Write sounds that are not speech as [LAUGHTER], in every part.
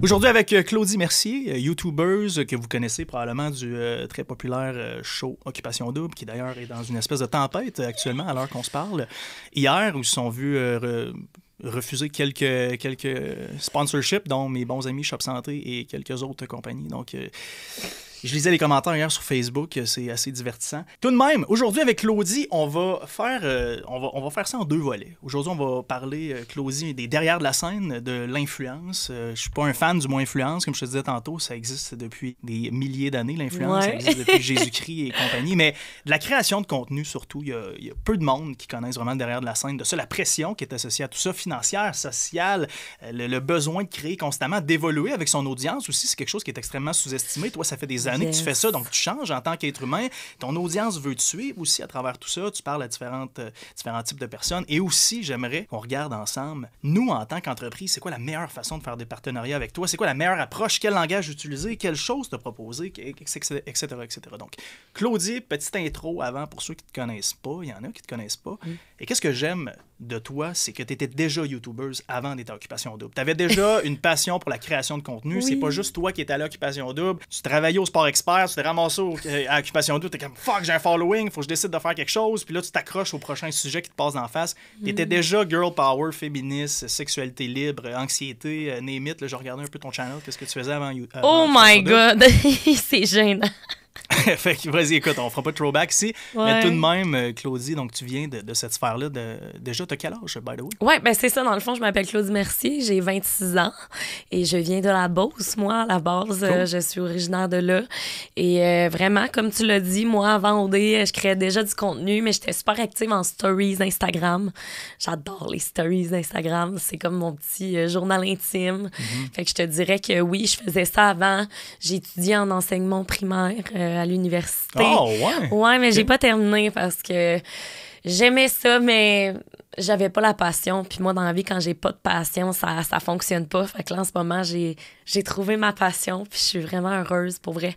Aujourd'hui avec euh, Claudie Mercier, euh, YouTubeuse euh, que vous connaissez probablement du très populaire show Occupation Double, qui d'ailleurs est dans une espèce de tempête actuellement à l'heure qu'on se parle. Hier, où ils se sont vus refuser quelques, quelques sponsorships, dont mes bons amis Shop Santé et quelques autres compagnies. Donc... Je lisais les commentaires hier sur Facebook, euh, c'est assez divertissant. Tout de même, aujourd'hui avec Claudie, on va faire, euh, on, va, on va faire ça en deux volets. Aujourd'hui, on va parler, euh, Claudie, des derrière de la scène, de l'influence. Je je suis pas un fan du mot influence, comme je te disais tantôt, ça existe depuis des milliers d'années, l'influence, ça existe depuis [LAUGHS] Jésus-Christ et compagnie, mais de la création de contenu surtout, il y, a peu de monde qui connaissent vraiment derrière de la scène, de ça, la pression qui est associée à tout ça, financière, sociale, le, le besoin de créer constamment, d'évoluer avec son audience aussi, c'est quelque chose qui est extrêmement sous-estimé. Toi, ça fait des année que tu fais ça, donc tu changes en tant qu'être humain. Ton audience veut te suivre aussi à travers tout ça. Tu parles à différentes, euh, différents types de personnes. Et aussi, j'aimerais qu'on regarde ensemble, nous, en tant qu'entreprise, c'est quoi la meilleure façon de faire des partenariats avec toi? C'est quoi la meilleure approche? Quel langage utiliser? Quelle chose te proposer? Etc., etc., Donc, Claudie, petite intro avant pour ceux qui ne te connaissent pas. Il y en a qui ne te connaissent pas. Mm. Et qu'est-ce que j'aime de toi, c'est que tu étais déjà youtubeuse avant d'être Occupation Double. Tu avais déjà [LAUGHS] une passion pour la création de contenu. Ce C'est pas juste toi qui étais à l'Occupation Double. Tu travaillais au expert, tu t'es ramassé euh, à Occupation 2, t'es comme fuck, j'ai un following, faut que je décide de faire quelque chose, puis là tu t'accroches au prochain sujet qui te passe en face. T'étais mm. déjà girl power, féministe, sexualité libre, anxiété, euh, némite. Là, je regardais un peu ton channel, qu'est-ce que tu faisais avant. YouTube? oh my god, [LAUGHS] c'est gênant. [LAUGHS] fait que vas-y, écoute, on fera pas de throwback ici. Mais tout de même, euh, Claudie, donc tu viens de, cette sphère-là. De... Déjà, t'as quel âge, by the way? Oui, ben c'est ça. Dans le fond, je m'appelle Claudie Mercier, j'ai 26 ans et je viens de la Beauce, moi, à la base. Euh, je suis originaire de là. Et euh, vraiment, comme tu l'as dit, moi, avant OD, je créais déjà du contenu, mais j'étais super active en stories Instagram. J'adore les stories Instagram. C'est comme mon petit journal intime. Mm-hmm. Fait que je te dirais que oui, je faisais ça avant. J'étudiais en enseignement primaire euh, à l'université. Oh, ouais. mais j'ai pas terminé parce que j'aimais ça, mais j'avais pas la passion. Puis moi, dans la vie, quand j'ai pas de passion, ça, ça fonctionne pas. Fait que là, en ce moment, j'ai trouvé ma passion, puis je suis vraiment heureuse pour vrai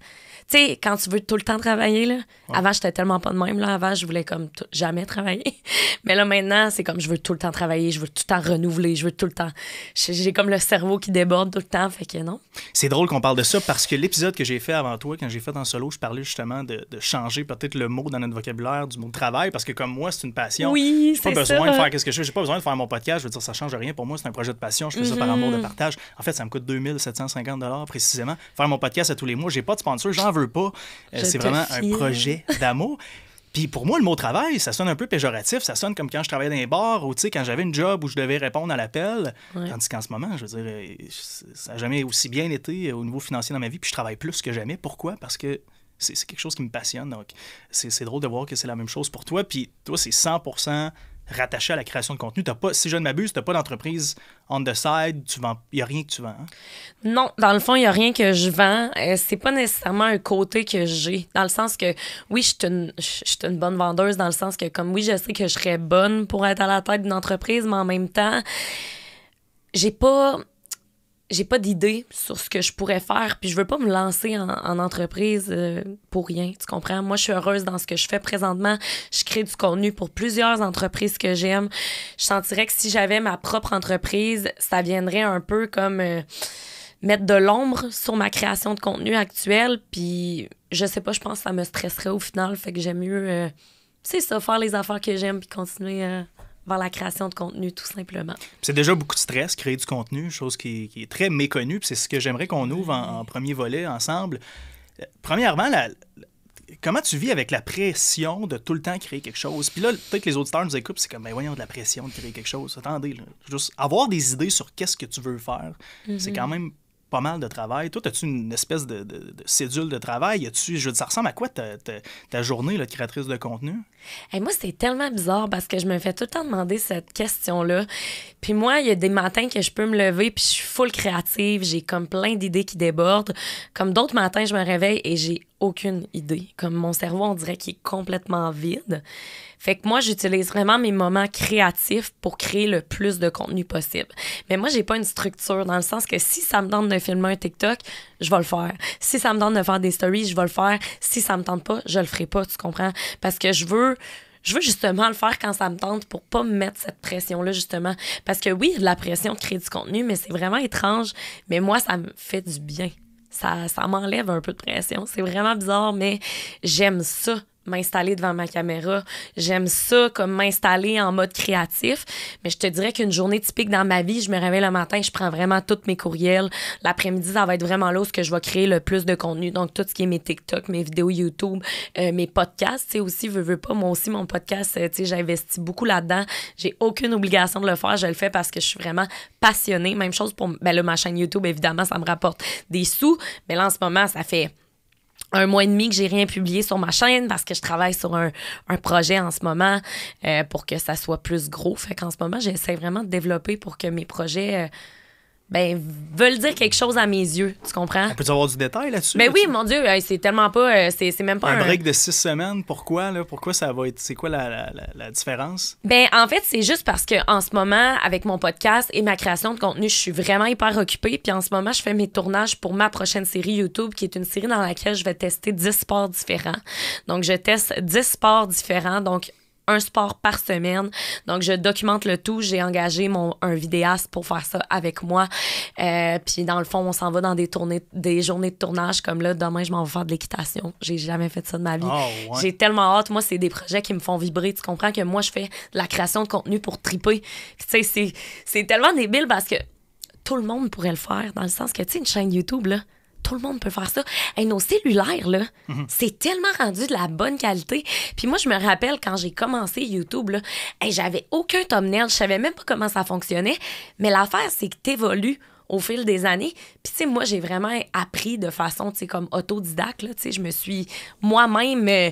tu sais, quand tu veux tout le temps travailler, là, je avant, j'étais tellement pas de même. Là, avant, je voulais comme jamais travailler. [LAUGHS] Mais là, maintenant, c'est comme je veux tout le temps travailler, je veux tout le temps renouveler, je veux tout le temps. J'ai comme le cerveau qui déborde tout le temps, fait que non. C'est drôle qu'on parle de ça parce que l'épisode que j'ai fait avant toi, quand j'ai fait en solo, je parlais justement de, changer peut-être le mot dans notre vocabulaire du mot travail parce que comme moi, c'est une passion. Oui, J'ai pas besoin de faire qu ce que je n'ai J'ai pas besoin de faire mon podcast. Je veux dire, ça change rien pour moi. C'est un projet de passion. Je fais ça par amour de mhm. partage. En fait, ça me coûte 2750 précisément. Faire mon podcast à tous les mois. J'ai pas de sponsor. J'en pas. Euh, c'est vraiment un projet d'amour. [LAUGHS] Puis pour moi, le mot travail, ça sonne un peu péjoratif. Ça sonne comme quand je travaillais dans les bars ou quand j'avais une job où je devais répondre à l'appel. Tandis qu'en ce moment, je veux dire, euh, ça n'a jamais aussi bien été euh, au niveau financier dans ma vie. Puis je travaille plus que jamais. Pourquoi? Parce que c'est quelque chose qui me passionne. Donc c'est drôle de voir que c'est la même chose pour toi. Puis toi, c'est 100 rattaché à la création de contenu. pas, si je ne m'abuse, tu n'as pas d'entreprise on the side, il n'y a rien que tu vends. Hein? Non, dans le fond, il n'y a rien que je vends. Ce euh, c'est pas nécessairement un côté que j'ai, dans le sens que, oui, je suis une, une, bonne vendeuse, dans le sens que, comme oui, je sais que je serais bonne pour être à la tête d'une entreprise, mais en même temps, j'ai pas j'ai pas d'idée sur ce que je pourrais faire, puis je veux pas me lancer en, entreprise euh, pour rien, tu comprends? Moi, je suis heureuse dans ce que je fais présentement. Je crée du contenu pour plusieurs entreprises que j'aime. Je sentirais que si j'avais ma propre entreprise, ça viendrait un peu comme euh, mettre de l'ombre sur ma création de contenu actuelle, puis je sais pas, je pense que ça me stresserait au final, fait que j'aime mieux... Euh, c'est ça, faire les affaires que j'aime puis continuer à vers la création de contenu, tout simplement. C'est déjà beaucoup de stress, créer du contenu, chose qui, est très méconnue. C'est ce que j'aimerais qu'on ouvre en, premier volet ensemble. Euh, premièrement, comment tu vis avec la pression de tout le temps créer quelque chose? Puis là, peut-être que les auditeurs nous écoutent, c'est comme, ben voyons, de la pression de créer quelque chose. Attendez, juste avoir des idées sur qu'est-ce que tu veux faire, c'est mm-hmm. quand même pas mal de travail. Toi, as-tu une espèce de, cédule de travail? -tu, je veux dire, ça ressemble à quoi ta, journée là, de créatrice de contenu? et eh, moi, c'est tellement bizarre parce que je me fais tout le temps demander cette question-là. Puis moi, il y a des matins que je peux me lever puis je suis full créative. J'ai comme plein d'idées qui débordent. Comme d'autres matins, je me réveille et j'ai aucune idée. Comme mon cerveau, on dirait qu'il est complètement vide. Fait que moi, j'utilise vraiment mes moments créatifs pour créer le plus de contenu possible. Mais moi, j'ai pas une structure dans le sens que si ça me tente de filmer un TikTok, je vais le faire. Si ça me tente de faire des stories, je vais le faire. Si ça me tente pas, je le ferai pas, tu comprends? Parce que je veux je veux justement le faire quand ça me tente pour pas me mettre cette pression-là, justement. Parce que oui, la pression de créer du contenu, mais c'est vraiment étrange. Mais moi, ça me fait du bien ça, ça m'enlève un peu de pression. C'est vraiment bizarre, mais j'aime ça m'installer devant ma caméra. J'aime ça, comme m'installer en mode créatif. Mais je te dirais qu'une journée typique dans ma vie, je me réveille le matin, je prends vraiment tous mes courriels. L'après-midi, ça va être vraiment là où je vais créer le plus de contenu. Donc, tout ce qui est mes TikTok, mes vidéos YouTube, euh, mes podcasts. Tu sais, aussi, veux, veux pas, moi aussi, mon podcast, euh, tu sais, j'investis beaucoup là-dedans. J'ai aucune obligation de le faire. Je le fais parce que je suis vraiment passionnée. Même chose pour, ben ma chaîne YouTube, évidemment, ça me rapporte des sous. Mais là, en ce moment, ça fait un mois et demi que j'ai rien publié sur ma chaîne parce que je travaille sur un, un projet en ce moment euh, pour que ça soit plus gros. Fait qu'en ce moment, j'essaie vraiment de développer pour que mes projets euh, ben, veulent dire quelque chose à mes yeux. Tu comprends? On peut avoir du détail là-dessus? Mais ben oui, mon Dieu, c'est tellement pas. Euh, c'est, même pas. Un, un, break de six semaines, pourquoi? Là, pourquoi ça va être. C'est quoi la, la, différence? Ben, en fait, c'est juste parce que en ce moment, avec mon podcast et ma création de contenu, je suis vraiment hyper occupée. Puis en ce moment, je fais mes tournages pour ma prochaine série YouTube, qui est une série dans laquelle je vais tester 10 sports différents. Donc, je teste 10 sports différents. Donc, un sport par semaine. Donc, je documente le tout. J'ai engagé mon, un vidéaste pour faire ça avec moi. Euh, puis, dans le fond, on s'en va dans des, tournées, des journées de tournage comme là. Demain, je m'en vais faire de l'équitation. J'ai jamais fait ça de ma vie. Oh, J'ai tellement hâte. Moi, c'est des projets qui me font vibrer. Tu comprends que moi, je fais de la création de contenu pour triper. Tu sais, c'est tellement débile parce que tout le monde pourrait le faire, dans le sens que, tu sais, une chaîne YouTube, là, tout le monde peut faire ça. Et nos cellulaires, là, mhm. c'est tellement rendu de la bonne qualité. Puis moi, je me rappelle quand j'ai commencé YouTube, là, j'avais aucun thumbnail, je savais même pas comment ça fonctionnait. Mais l'affaire, c'est que t'évolues au fil des années. Puis, tu sais, moi, j'ai vraiment appris de façon, tu sais, comme autodidacte, tu sais, je me suis moi-même... Euh,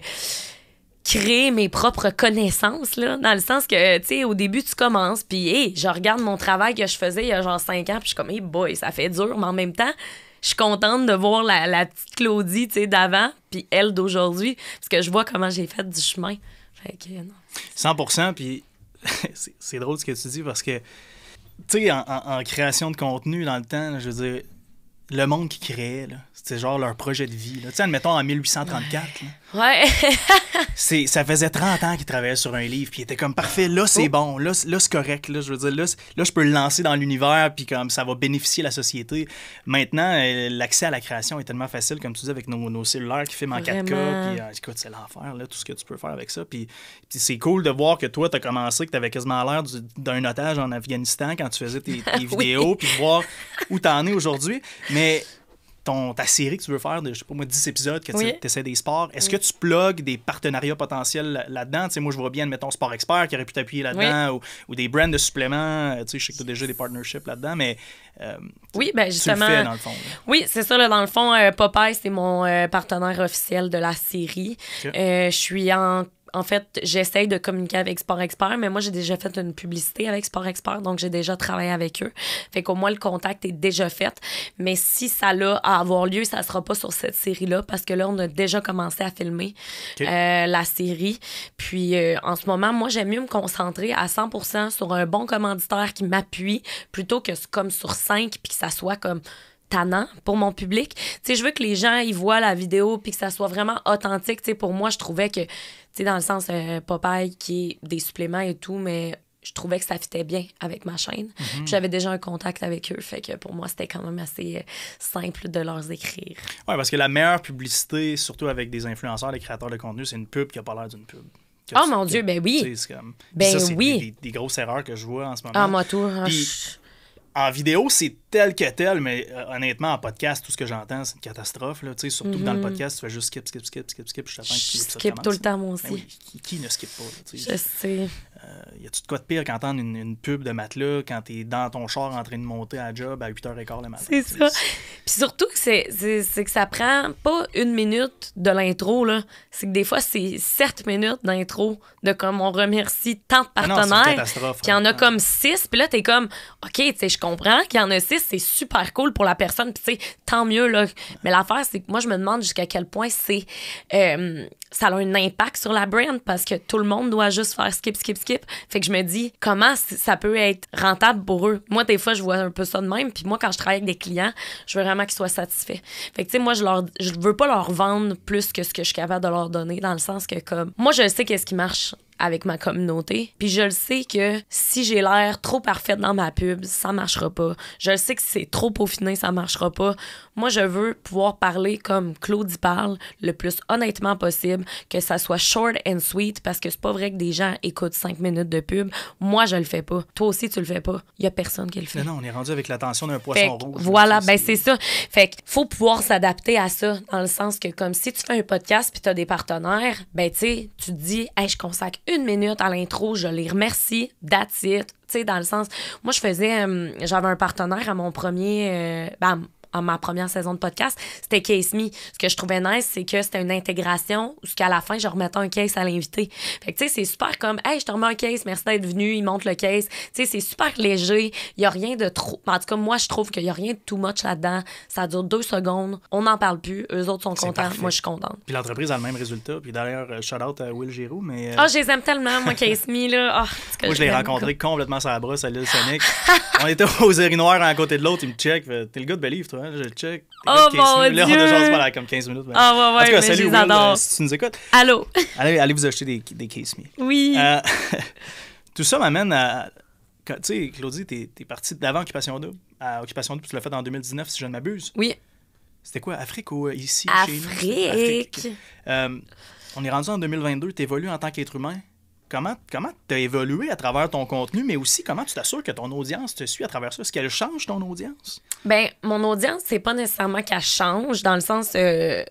créé mes propres connaissances, là, dans le sens que, tu sais, au début, tu commences, puis, je regarde mon travail que je faisais il y a genre cinq ans, puis je suis comme, boy, ça fait dur, mais en même temps, je suis contente de voir la, petite Claudie, tu d'avant, puis elle d'aujourd'hui, parce que je vois comment j'ai fait du chemin. Fait que, non. 100 puis [LAUGHS] c'est drôle ce que tu dis, parce que, tu sais, en, création de contenu, dans le temps, je veux dire, le monde qui créait, c'était genre leur projet de vie. Là. Tu sais, admettons en 1834. Ouais. [LAUGHS] ça faisait 30 ans qu'ils travaillaient sur un livre, puis ils étaient comme parfait, là c'est oh. bon, là, c'est correct, là, je veux dire, là, je peux le lancer dans l'univers, puis comme ça va bénéficier la société. Maintenant, euh, l'accès à la création est tellement facile, comme tu dis, avec nos, nos cellulaires qui filment en 4K, puis euh, écoute, c'est l'enfer, là, tout ce que tu peux faire avec ça. Puis, c'est cool de voir que toi, tu as commencé, que tu t'avais quasiment l'air d'un otage en Afghanistan quand tu faisais tes, [LAUGHS] vidéos, puis voir où tu en es aujourd'hui. [LAUGHS] Mais ton, ta série que tu veux faire de, je sais pas moi, 10 épisodes, que tu essaies des sports, est-ce que tu plugues des partenariats potentiels là-dedans? moi, je vois bien, mettons, Sport Expert qui aurait pu t'appuyer là-dedans ou, des brands de suppléments. Euh, tu je sais que tu as déjà des partnerships là-dedans, mais. Euh, oui, ben justement. Tu fais, dans le fond. Oui, c'est ça. dans le fond, euh, Popeye, c'est mon partenaire officiel de la série. je suis en en fait, j'essaye de communiquer avec Sport Expert, mais moi, j'ai déjà fait une publicité avec Sport Expert, donc j'ai déjà travaillé avec eux. Fait qu'au moins, le contact est déjà fait. Mais si ça l'a à avoir lieu, ça sera pas sur cette série-là, parce que là, on a déjà commencé à filmer euh, la série. Puis, euh, en ce moment, moi, j'aime mieux me concentrer à 100 sur un bon commanditaire qui m'appuie, plutôt que comme sur 5, puis que ça soit comme tannant pour mon public. Tu sais, je veux que les gens, y voient la vidéo, puis que ça soit vraiment authentique. Tu sais, pour moi, je trouvais que tu sais, dans le sens papaye Popeye qui est des suppléments et tout, mais je trouvais que ça fitait bien avec ma chaîne. Mhm. J'avais déjà un contact avec eux, fait que pour moi, c'était quand même assez euh, simple de leur écrire. Oui, parce que la meilleure publicité, surtout avec des influenceurs, des créateurs de contenu, c'est une pub qui a pas l'air d'une pub. oh mon Dieu, ben oui. Comme... Ben oui. Des, grosses erreurs que je vois en ce ah, moment. Ah, moi, tout. Hein, en vidéo, c'est tel que tel, mais euh, honnêtement, en podcast, tout ce que j'entends, c'est une catastrophe. surtout que dans le mhm. podcast, tu fais juste skip, skip, skip, skip, skip. Je, je skip tout le temps, moi aussi. Ben qui, ne skip pas? je sais ya euh, y a-tu de quoi de pire qu'entendre une, une pub de matelas quand t'es dans ton char en train de monter à job à 8h15 le matin? C'est ça. Puis surtout, c'est que ça prend pas une minute de l'intro. C'est que des fois, c'est sept minutes d'intro de comme on remercie tant de ah partenaires. Puis y en a hein. comme six. Puis là, t'es comme, OK, tu sais, je comprends qu'il y en a six. C'est super cool pour la personne. Puis tu sais, tant mieux. Là. Mais l'affaire, c'est que moi, je me demande jusqu'à quel point c'est euh, ça a un impact sur la brand parce que tout le monde doit juste faire skip, skip, skip fait que je me dis, comment ça peut être rentable pour eux? Moi, des fois, je vois un peu ça de même. Puis moi, quand je travaille avec des clients, je veux vraiment qu'ils soient satisfaits. Fait que, tu sais, moi, je leur, je veux pas leur vendre plus que ce que je suis capable de leur donner, dans le sens que, comme, moi, je sais qu'est-ce qui marche avec ma communauté. Puis je le sais que si j'ai l'air trop parfaite dans ma pub, ça marchera pas. Je le sais que si c'est trop peaufiné, ça marchera pas. Moi, je veux pouvoir parler comme Claudie parle, le plus honnêtement possible, que ça soit short and sweet, parce que c'est pas vrai que des gens écoutent cinq minutes de pub. Moi, je le fais pas. Toi aussi, tu le fais pas. Il y a personne qui le fait. non, on est rendu avec l'attention d'un poisson rouge. Voilà, ben c'est ça. Fait que faut pouvoir s'adapter à ça, dans le sens que comme si tu fais un podcast puis tu as des partenaires, ben tu sais, tu dis, hey, je consacre une minute à l'intro, je les remercie, that's Tu sais, dans le sens, moi, je faisais, euh, j'avais un partenaire à mon premier, euh, bam à ma première saison de podcast, c'était Case Me. Ce que je trouvais nice, c'est que c'était une intégration jusqu'à la fin, je remettais un case à l'invité. Fait que, tu sais, c'est super comme, hey, je te remets un case, merci d'être venu, il monte le case. Tu sais, c'est super léger. Il y a rien de trop. En tout cas, moi, je trouve qu'il y a rien de too much là-dedans. Ça dure deux secondes. On n'en parle plus. Eux autres sont contents. Moi, je suis contente. Puis l'entreprise a le même résultat. Puis d'ailleurs, euh, shout out à Will Giroux. Mais. Euh, ah, oh, je les aime tellement, moi, Case Me, là. Ah, moi, je, l'ai rencontré complètement sur la brosse à l'île Sonic. On était aux Noires à côté de l'autre. Il me check. T'es le gars de Believe, toi. Hein, je le check. Oh bon, mon minutes. Dieu! Là, on a genre voilà, comme 15 minutes. Oh, ouais, ouais, en salut, euh, si tu nous écoutes. Allô! allez, allez vous acheter des, des Case Me. Oui! Euh, [LAUGHS] tout ça m'amène à... Tu sais, Claudie, t'es es partie d'avant Occupation Double. À Occupation Double, tu l'as fait en 2019, si je ne m'abuse. Oui. C'était quoi, Afrique ou euh, ici? Afrique! Afrique. Euh, on est rendu en 2022, t'évolues en tant qu'être humain comment comment tu as évolué à travers ton contenu, mais aussi comment tu t'assures que ton audience te suit à travers ça? Est-ce qu'elle change ton audience? Bien, mon audience, c'est pas nécessairement qu'elle change, dans le sens, euh,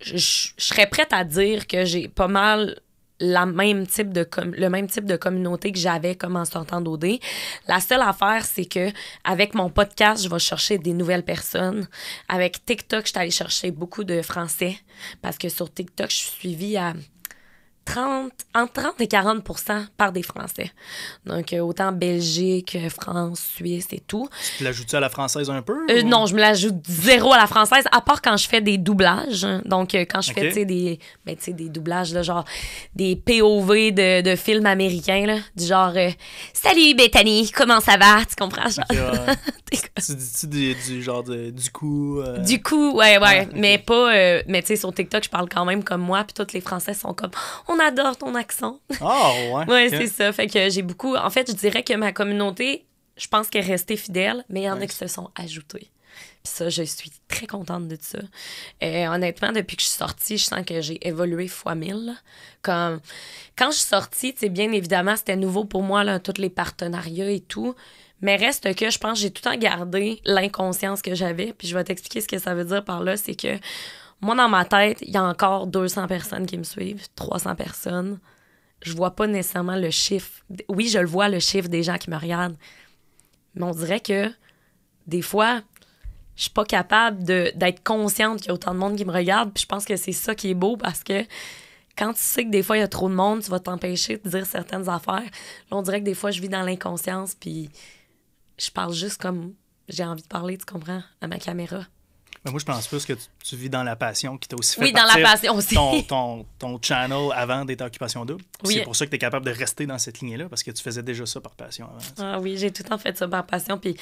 je, serais prête à dire que j'ai pas mal la même type de le même type de communauté que j'avais comme en sortant d'OD. La seule affaire, c'est que avec mon podcast, je vais chercher des nouvelles personnes. Avec TikTok, je suis chercher beaucoup de Français parce que sur TikTok, je suis suivie à 30, entre 30 et 40 par des Français. Donc, euh, autant Belgique, France, Suisse et tout. Tu l'ajoutes à la française un peu? Euh, non, je me l'ajoute zéro à la française, à part quand je fais des doublages. Donc, euh, quand je fais des, ben, des doublages, là, genre des POV de, films américains, du genre Salut Bethany, comment ça va? Tu comprends? [LAUGHS] tu dis du genre du coup? Du coup, ouais, ouais. Ah, mais pas. mais tu sais, sur TikTok, je parle quand même comme moi, puis tous les Français sont comme on adore ton accent. oh, ouais. ouais, c'est ça. Fait que j'ai beaucoup. En fait, je dirais que ma communauté, je pense qu'elle est restée fidèle, mais il y en a qui se sont ajoutés. Puis ça, je suis très contente de ça. Et euh, honnêtement, depuis que je suis sortie, je sens que j'ai évolué fois mille. Comme quand je suis sortie, c'est bien évidemment, c'était nouveau pour moi, là, tous les partenariats et tout. Mais reste que je pense j'ai tout le temps gardé l'inconscience que j'avais. Puis je vais t'expliquer ce que ça veut dire par là. C'est que moi, dans ma tête, il y a encore 200 personnes qui me suivent, 300 personnes. Je vois pas nécessairement le chiffre. Oui, je le vois, le chiffre des gens qui me regardent. Mais on dirait que des fois, je suis pas capable d'être consciente qu'il y a autant de monde qui me regarde. Puis je pense que c'est ça qui est beau parce que quand tu sais que des fois, il y a trop de monde, tu vas t'empêcher de dire certaines affaires. on dirait que des fois, je vis dans l'inconscience, puis je parle juste comme j'ai envie de parler, tu comprends, à ma caméra. Ben, moi, je pense plus que tu, vis dans la passion qui t'a aussi fait oui, dans la Ton, ton, channel avant d'être Occupation Double. C'est pour ça que tu es capable de rester dans cette lignée-là, parce que tu faisais déjà ça par passion avant. Ah oui, j'ai tout le temps fait ça par passion. Puis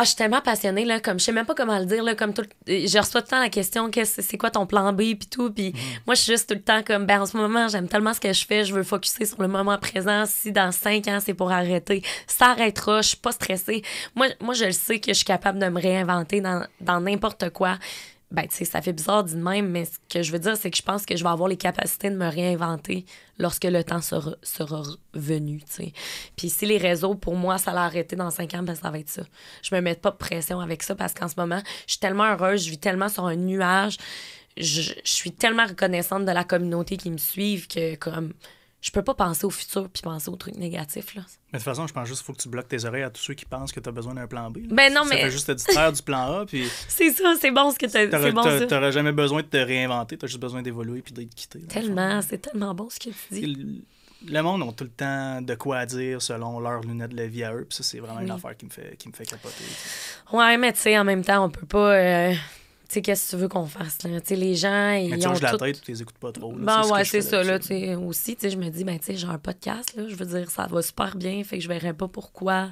ah, je suis tellement passionnée, là, comme je sais même pas comment le dire, là, comme tout euh, Je reçois tout le temps la question, quest c'est quoi ton plan B, puis tout, puis mm. moi, je suis juste tout le temps comme, ben, en ce moment, j'aime tellement ce que je fais, je veux focuser sur le moment présent, si dans cinq ans, c'est pour arrêter, ça arrêtera, je suis pas stressée. Moi, moi, je le sais que je suis capable de me réinventer dans, dans n'importe quoi ben, tu sais, ça fait bizarre dit de même, mais ce que je veux dire, c'est que je pense que je vais avoir les capacités de me réinventer lorsque le temps sera, sera venu, tu sais. Puis si les réseaux, pour moi, ça l'a arrêté dans cinq ans, ben, ça va être ça. Je me mets pas de pression avec ça parce qu'en ce moment, je suis tellement heureuse, je vis tellement sur un nuage, je, suis tellement reconnaissante de la communauté qui me suit que, comme, je peux pas penser au futur puis penser aux trucs négatifs. Là. Mais de toute façon, je pense juste qu'il faut que tu bloques tes oreilles à tous ceux qui pensent que tu as besoin d'un plan B. Ben non, mais. tu fait juste te du plan A. Puis... [LAUGHS] C'est ça, c'est bon ce que tu as bon, Tu n'auras jamais besoin de te réinventer, tu as juste besoin d'évoluer puis d'être quitté. tellement, c'est tellement bon ce que tu dis. Le monde a tout le temps de quoi dire selon leurs lunettes de vie à eux. Puis ça, c'est vraiment une affaire qui me fait, qui me fait capoter. Ouais, mais tu sais, en même temps, on peut pas. Euh, sais, qu'est-ce que tu veux qu'on fasse, là? Tu sais, les gens, ils la tête, tu les écoutes pas trop. Là. Ben ouais, c'est ça, là, tu sais, aussi, tu sais, je me dis, ben, tu sais, j'ai un podcast, là, je veux dire, ça va super bien, fait que je verrais pas pourquoi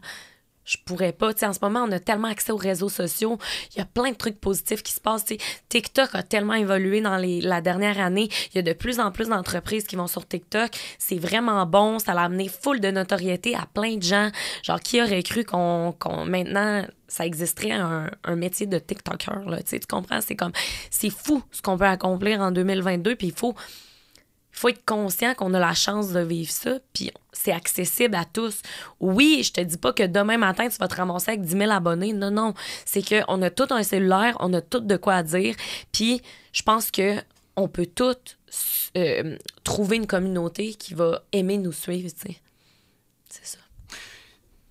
je pourrais pas. en ce moment, on a tellement accès aux réseaux sociaux. Il y a plein de trucs positifs qui se passent. sais TikTok a tellement évolué dans les, la dernière année. Il y a de plus en plus d'entreprises qui vont sur TikTok. C'est vraiment bon. Ça l'a amené full de notoriété à plein de gens. Genre, qui aurait cru qu'on maintenant ça existerait un, un métier de TikToker? Là, tu comprends? C'est comme, c'est fou ce qu'on peut accomplir en 2022. Puis il faut faut être conscient qu'on a la chance de vivre ça, puis c'est accessible à tous. Oui, je te dis pas que demain matin, tu vas te ramasser avec 10 000 abonnés. Non, non. C'est qu'on a tout un cellulaire, on a tout de quoi dire, puis je pense que on peut tout euh, trouver une communauté qui va aimer nous suivre, tu sais. C'est ça.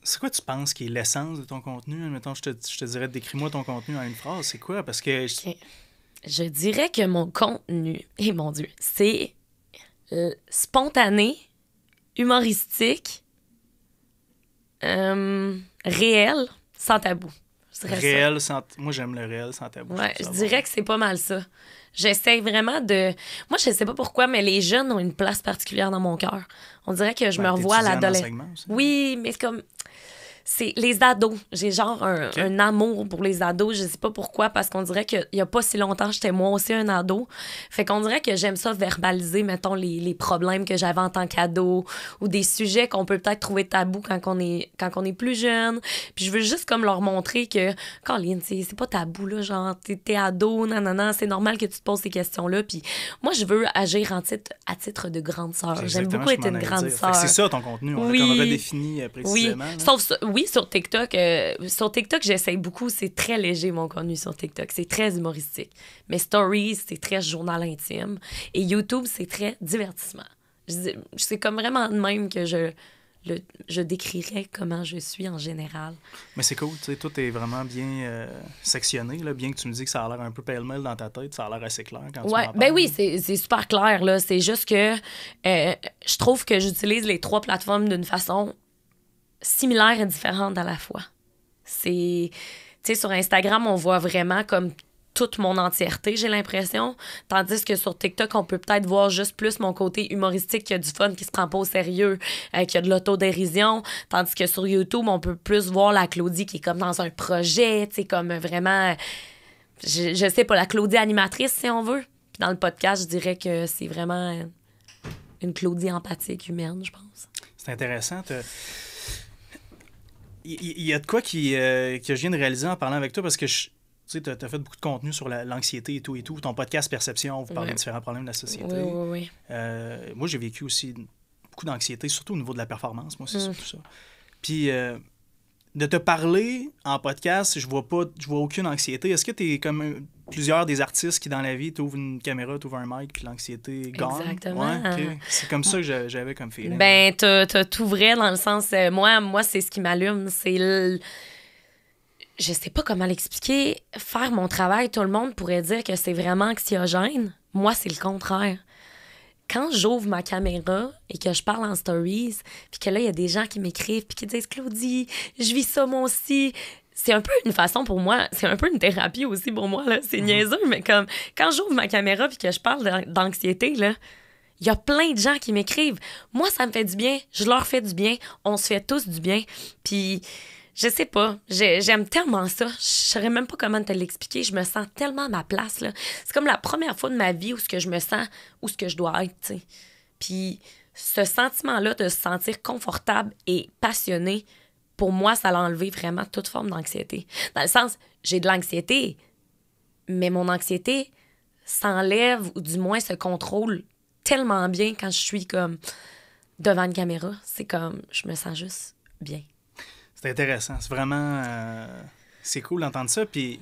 C'est quoi tu penses qui est l'essence de ton contenu? Mettons, je te, dirais, décris-moi ton contenu en une phrase. C'est quoi? Parce que... Je... je dirais que mon contenu, [LAUGHS] et eh mon Dieu, c'est euh, spontané, humoristique, euh, réel, sans tabou. Réel, ça. sans... Moi, j'aime le réel sans tabou. Ouais, je, dirais que c'est pas mal ça. J'essaie vraiment de... Moi, je sais pas pourquoi, mais les jeunes ont une place particulière dans mon cœur. On dirait que je me ben, revois à l'adolescence. Oui, mais comme c'est les ados. J'ai genre un, amour pour les ados. Je sais pas pourquoi, parce qu'on dirait qu'il y a pas si longtemps, j'étais moi aussi un ado. Fait qu'on dirait que j'aime ça verbaliser, mettons, les, problèmes que j'avais en tant qu'ado ou des sujets qu'on peut peut-être trouver tabou quand on est, quand est plus jeune. Puis je veux juste comme leur montrer que, Colin, c'est pas tabou, là, genre, t'es ado, nanana, c'est normal que tu te poses ces questions-là. Puis moi, je veux agir en titre, à titre de grande sœur. J'aime beaucoup être une grande sœur. C'est ça ton contenu, on oui. Euh, précisément. Oui, sauf oui, sur TikTok, euh, sur TikTok, j'essaye beaucoup. C'est très léger, mon contenu sur TikTok. C'est très humoristique. Mais Stories, c'est très journal intime. Et YouTube, c'est très divertissement. C'est comme vraiment de même que je, je décrirais comment je suis en général. Mais c'est cool, tout est vraiment bien euh, sectionné, là, bien que tu me dis que ça a l'air un peu pêle-mêle dans ta tête, ça a l'air assez clair quand tu ben oui, c'est super clair, là. C'est juste que euh, je trouve que j'utilise les trois plateformes d'une façon similaires et différentes à la fois. C'est. Tu sais, sur Instagram, on voit vraiment comme toute mon entièreté, j'ai l'impression. Tandis que sur TikTok, on peut peut-être voir juste plus mon côté humoristique, qui a du fun, qui se prend pas au sérieux, euh, qui a de l'autodérision. Tandis que sur YouTube, on peut plus voir la Claudie qui est comme dans un projet, tu sais, comme vraiment. Je, sais pas, la Claudie animatrice, si on veut. dans le podcast, je dirais que c'est vraiment une Claudie empathique humaine, je pense. C'est intéressant. Il y, a de quoi qui, euh, que je viens de réaliser en parlant avec toi parce que tu as, fait beaucoup de contenu sur l'anxiété et tout et tout. Ton podcast Perception, vous parlez de différents problèmes de la société. Euh, moi, j'ai vécu aussi beaucoup d'anxiété, surtout au niveau de la performance. Moi, c'est mm. ça. Puis, euh, de te parler en podcast, je vois pas, je vois aucune anxiété. Est-ce que tu es comme plusieurs des artistes qui, dans la vie, t'ouvrent une caméra, t'ouvrent un mic, puis l'anxiété gagne. Exactement. C'est comme ça que j'avais comme feeling. Ben, t'ouvrais dans le sens... Euh, moi, moi c'est ce qui m'allume. C'est... Je sais pas comment l'expliquer. Faire mon travail, tout le monde pourrait dire que c'est vraiment anxiogène. Moi, c'est le contraire. Quand j'ouvre ma caméra et que je parle en stories, puis que là, il y a des gens qui m'écrivent, puis qui disent « Claudie, je vis ça moi aussi », c'est un peu une façon pour moi, c'est un peu une thérapie aussi pour moi. C'est mhm. niaiseux, mais comme quand j'ouvre ma caméra puis que je parle d'anxiété, il y a plein de gens qui m'écrivent. Moi, ça me fait du bien, je leur fais du bien, on se fait tous du bien. Puis, je sais pas, j'aime tellement ça, je saurais même pas comment te l'expliquer, je me sens tellement à ma place. C'est comme la première fois de ma vie où ce que je me sens, où ce que je dois être. Puis, ce sentiment-là de se sentir confortable et passionné, pour moi, ça l'a enlevé vraiment toute forme d'anxiété. Dans le sens, j'ai de l'anxiété, mais mon anxiété s'enlève ou du moins se contrôle tellement bien quand je suis comme devant une caméra. C'est comme, je me sens juste bien. C'est intéressant. C'est vraiment. Euh, c'est cool d'entendre ça. Puis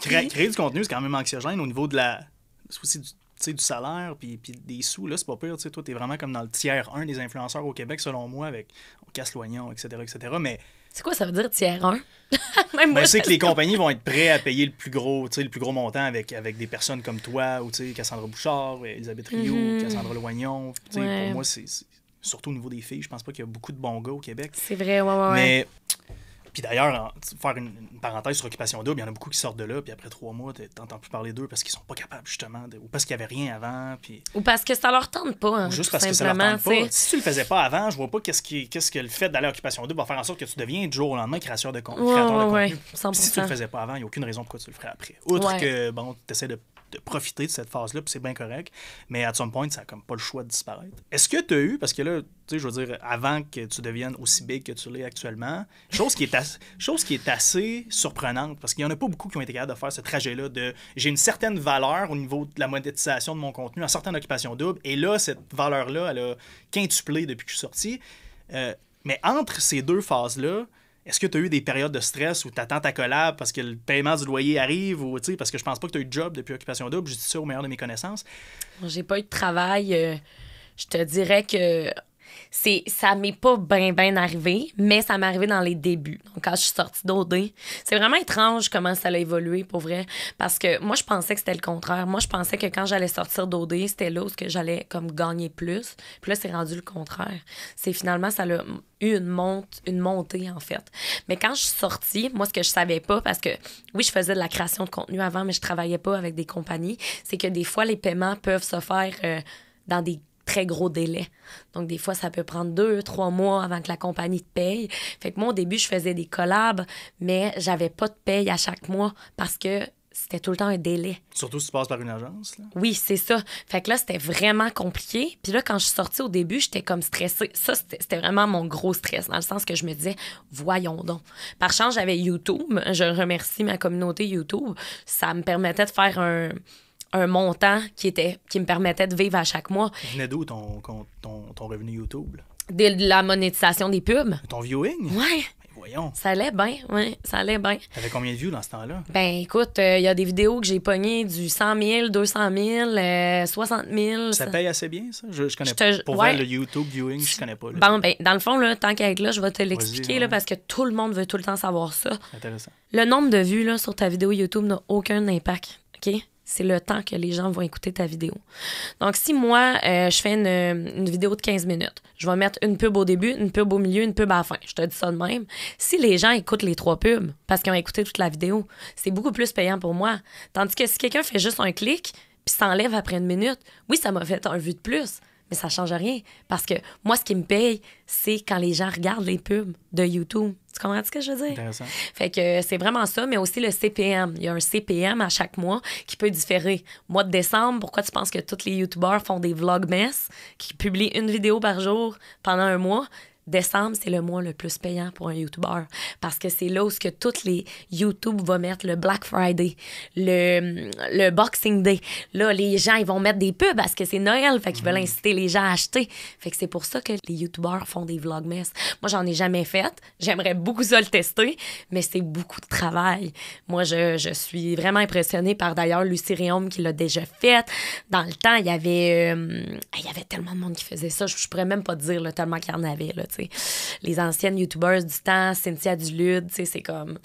créer, du contenu, c'est quand même anxiogène au niveau de la. souci du tu du salaire puis, puis des sous, là, c'est pas pire. Tu sais, Toi, t'es vraiment comme dans le tiers 1 des influenceurs au Québec, selon moi, avec on casse l'oignon, etc., etc. Mais c'est quoi ça veut dire tiers 1? [LAUGHS] Même je c'est que les compagnies vont être prêtes à payer le plus gros, le plus gros montant avec, avec des personnes comme toi ou Cassandra Bouchard, Elisabeth Rio, mhm. Cassandra Loignon. sais, Pour moi, c'est surtout au niveau des filles, je pense pas qu'il y a beaucoup de bons gars au Québec. C'est vrai, ouais, ouais. Mais d'ailleurs, faire une, parenthèse sur Occupation Double, il y en a beaucoup qui sortent de là, puis après trois mois, tu t'entends plus parler d'eux parce qu'ils sont pas capables, justement, ou parce qu'il y avait rien avant. Ou parce que ça leur tente pas. Hein, juste parce que ça leur tente pas. Si tu le faisais pas avant, je vois pas qu'est-ce, ce que le fait d'aller à Occupation Double va faire en sorte que tu deviens du jour au lendemain créateur de, con Si tu le faisais pas avant, il n'y a aucune raison pourquoi tu le ferais après. Outre que, bon, tu essaies de de profiter de cette phase-là, puis c'est bien correct. Mais à some point, ça n'a comme pas le choix de disparaître. Est-ce que tu as eu, parce que là, tu sais, je veux dire, avant que tu deviennes aussi big que tu l'es actuellement, chose qui est, [LAUGHS] chose qui est assez surprenante, parce qu'il n'y en a pas beaucoup qui ont été capables de faire ce trajet-là de j'ai une certaine valeur au niveau de la monétisation de mon contenu en certain occupation double, et là, cette valeur-là, elle a quintuplé depuis que je suis sorti. Euh, mais entre ces deux phases-là, est-ce que tu as eu des périodes de stress où tu attends ta collab parce que le paiement du loyer arrive ou parce que je pense pas que tu as eu de job depuis Occupation Double, je dis ça au meilleur de mes connaissances? J'ai pas eu de travail. Euh, je te dirais que c'est ça m'est pas bien bien arrivé, mais ça m'est arrivé dans les débuts. Donc quand je suis sortie d'OD, c'est vraiment étrange comment ça a évolué pour vrai parce que moi je pensais que c'était le contraire. Moi je pensais que quand j'allais sortir d'OD, c'était là où que j'allais comme gagner plus. Puis là c'est rendu le contraire. C'est finalement ça a eu une monte une montée en fait. Mais quand je suis sortie, moi ce que je savais pas parce que oui, je faisais de la création de contenu avant mais je travaillais pas avec des compagnies, c'est que des fois les paiements peuvent se faire euh, dans des très gros délai. Donc, des fois, ça peut prendre deux, trois mois avant que la compagnie te paye. Fait que moi, au début, je faisais des collabs, mais j'avais pas de paye à chaque mois parce que c'était tout le temps un délai. Surtout si tu passes par une agence. Là. Oui, c'est ça. Fait que là, c'était vraiment compliqué. Puis là, quand je suis sortie au début, j'étais comme stressée. Ça, c'était vraiment mon gros stress, dans le sens que je me disais, voyons donc. Par chance, j'avais YouTube. Je remercie ma communauté YouTube. Ça me permettait de faire un un montant qui, était, qui me permettait de vivre à chaque mois. Venait d'où ton, ton, ton, revenu YouTube? de la monétisation des pubs. Ton viewing? Oui. Ben, voyons. Ça allait bien, oui, ça allait bien. T'avais combien de vues dans ce temps-là? Ben écoute, euh, il y a des vidéos que j'ai pognées du 100 000, 200 000, 60 000. Ça, paye assez bien, ça? Je, je connais pas. Pour voir le YouTube viewing, je connais pas. Là. Bon, ben dans le fond, là, tant qu'à là, je vais te l'expliquer là, parce que tout le monde veut tout le temps savoir ça. Intéressant. Le nombre de vues là, sur ta vidéo YouTube n'a aucun impact, OK? c'est le temps que les gens vont écouter ta vidéo. Donc, si moi, euh, je fais une, vidéo de 15 minutes, je vais mettre une pub au début, une pub au milieu, une pub à la fin. Je te dis ça de même. Si les gens écoutent les trois pubs parce qu'ils ont écouté toute la vidéo, c'est beaucoup plus payant pour moi. Tandis que si quelqu'un fait juste un clic, puis s'enlève après une minute, oui, ça m'a fait un vue de plus mais ça change rien. Parce que moi, ce qui me paye, c'est quand les gens regardent les pubs de YouTube. Tu comprends ce que je veux dire? Intéressant. Fait que euh, c'est vraiment ça, mais aussi le CPM. Il y a un CPM à chaque mois qui peut différer. Mois de décembre, pourquoi tu penses que tous les YouTubers font des vlogmas qui publient une vidéo par jour pendant un mois? décembre, c'est le mois le plus payant pour un YouTuber parce que c'est là où ce que toutes les YouTube vont mettre le Black Friday, le, le Boxing Day. Là, les gens, ils vont mettre des pubs parce que c'est Noël, fait qu'ils veulent mm. inciter les gens à acheter. Fait que c'est pour ça que les YouTubers font des vlogmas. Moi, j'en ai jamais fait. J'aimerais beaucoup ça le tester, mais c'est beaucoup de travail. Moi, je, je suis vraiment impressionnée par d'ailleurs Lucie qui l'a déjà fait. Dans le temps, il y avait, euh, il y avait tellement de monde qui faisait ça. Je, je pourrais même pas dire le tellement qu'il y en avait, là, les anciennes YouTubers du temps, Cynthia Dulude, tu c'est comme.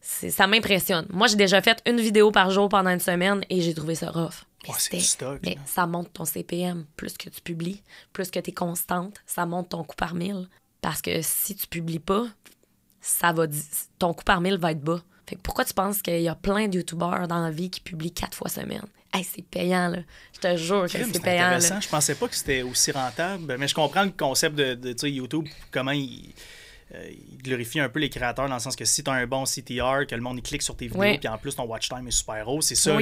Ça m'impressionne. Moi, j'ai déjà fait une vidéo par jour pendant une semaine et j'ai trouvé ça rough. Mais, ça monte ton CPM. Plus que tu publies, plus que tu es constante, ça monte ton coût par mille. Parce que si tu publies pas, ça va ton coût par mille va être bas pourquoi tu penses qu'il y a plein de youtubeurs dans la vie qui publient quatre fois semaine? c'est payant, là. Je te jure que c'est payant. C'est Intéressant. Je pensais pas que c'était aussi rentable, mais je comprends le concept de, YouTube, comment euh, il, glorifie un peu les créateurs dans le sens que si tu as un bon CTR, que le monde clique sur tes vidéos, et puis en plus ton watch time est super haut, c'est ça,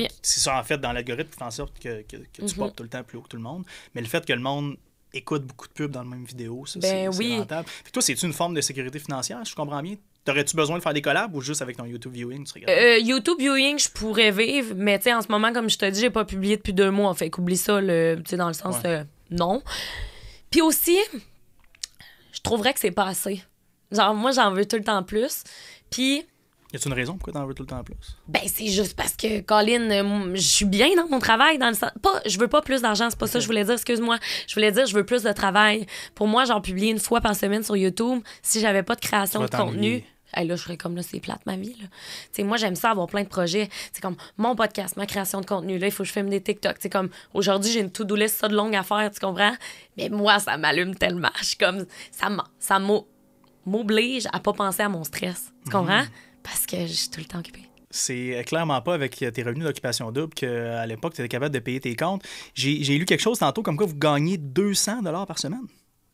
en fait dans l'algorithme qui fait en sorte que, tu mm tout le temps plus haut que tout le monde. Mais le fait que le monde écoute beaucoup de pubs dans la même vidéo, ben c'est rentable. toi, cest une forme de sécurité financière? Je comprends bien. T'aurais-tu besoin de faire des collabs ou juste avec ton YouTube viewing? Tu euh, YouTube viewing, je pourrais vivre, mais tu sais en ce moment, comme je te dis, j'ai pas publié depuis deux mois. Fait qu'oublie ça, le, dans le sens euh, non. Puis aussi, je trouverais que c'est pas assez. Genre, moi, j'en veux tout le temps plus. Puis. Y a-tu une raison pourquoi t'en veux tout le temps plus? Ben, c'est juste parce que, Colin, euh, je suis bien dans mon travail. dans le pas, Je veux pas plus d'argent, c'est pas ça que je voulais dire, excuse-moi. Je voulais dire, je veux plus de travail. Pour moi, genre publie une fois par semaine sur YouTube. Si j'avais pas de création de contenu Hey, là, je serais comme, là, c'est plate, ma vie. Là. moi, j'aime ça avoir plein de projets. C'est comme mon podcast, ma création de contenu. Là, il faut que je filme des TikTok. C'est comme, aujourd'hui, j'ai une to-do list, ça de longue affaires. tu comprends? Mais moi, ça m'allume tellement. Je comme, ça, ça m'oblige à pas penser à mon stress. Tu comprends? Mhm. Parce que je suis tout le temps occupée c'est euh, clairement pas avec euh, tes revenus d'occupation double qu'à euh, l'époque, tu étais capable de payer tes comptes. J'ai lu quelque chose tantôt comme quoi vous gagnez 200 dollars par semaine.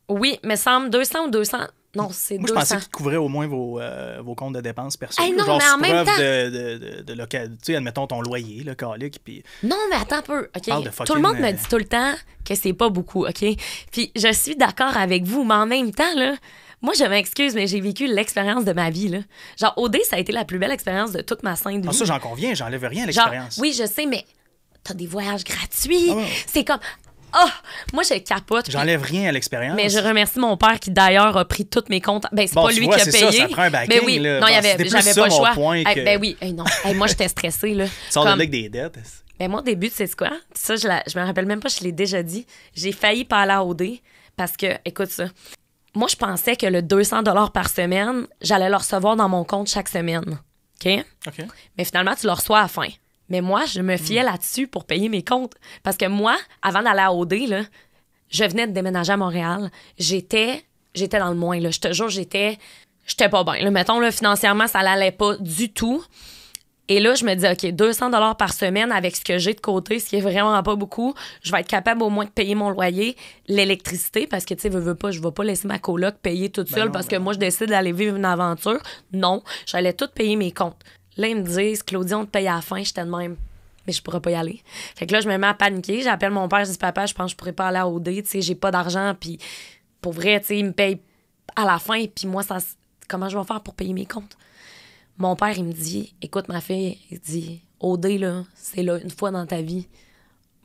Oui, mais semble 200 ou 200. Non, c'est je pensais qu'ils couvraient au moins vos, euh, vos comptes de dépenses personnelles. non, mais en même temps... de, Tu sais, admettons ton loyer, le calique, Non, mais attends un peu. Tout le monde me euh, dit tout le temps que c'est pas beaucoup, OK? Puis je suis d'accord avec vous, mais en même temps, Moi, je m'excuse, mais j'ai vécu l'expérience de ma vie. Là. Genre, OD, ça a été la plus belle expérience de toute ma sainte ah, vie. ça, j'en conviens, j'enlève rien à l'expérience. Oui, je sais, mais t'as des voyages gratuits. Ah c'est comme, ah! moi, j'ai capote. J'enlève rien à l'expérience. Mais je remercie mon père qui, d'ailleurs, a pris tous mes comptes. Ben, c'est pas lui qui a payé. Ça, ça prend un ben backing, mais oui, là. j'avais pas le choix. ben oui, non. moi, j'étais stressée, là. Tu sors Comme... avec des dettes. Ben, moi, au début, c'est quoi? Ça, je, me rappelle même pas, je l'ai déjà dit. J'ai failli pas aller à OD parce que, écoute ça. Moi, je pensais que le 200 par semaine, j'allais le recevoir dans mon compte chaque semaine. OK? OK. Mais finalement, tu le reçois à fin. Mais moi, je me fiais mm. là-dessus pour payer mes comptes. Parce que moi, avant d'aller à OD, je venais de déménager à Montréal. J'étais j'étais dans le moins. Là. Je te jure, j'étais j'étais pas bon. Mettons, le financièrement, ça n'allait pas du tout. Et là, je me dis, OK, 200 dollars par semaine avec ce que j'ai de côté, ce qui est vraiment pas beaucoup, je vais être capable au moins de payer mon loyer, l'électricité, parce que, tu sais, veux, veux pas, je vais pas laisser ma coloc payer toute ben seule parce ben que moi, je décide d'aller vivre une aventure. Non, j'allais tout payer mes comptes. Là, ils me disent, Claudie, on te paye à la fin, j'étais de même. Mais je pourrais pas y aller. Fait que là, je me mets à paniquer. J'appelle mon père, je dis, papa, je pense que je pourrais pas aller à OD, tu sais, j'ai pas d'argent. Puis pour vrai, tu sais, il me paye à la fin. Puis moi, ça, comment je vais faire pour payer mes comptes? Mon père, il me dit, écoute, ma fille, il dit, OD, là, c'est là une fois dans ta vie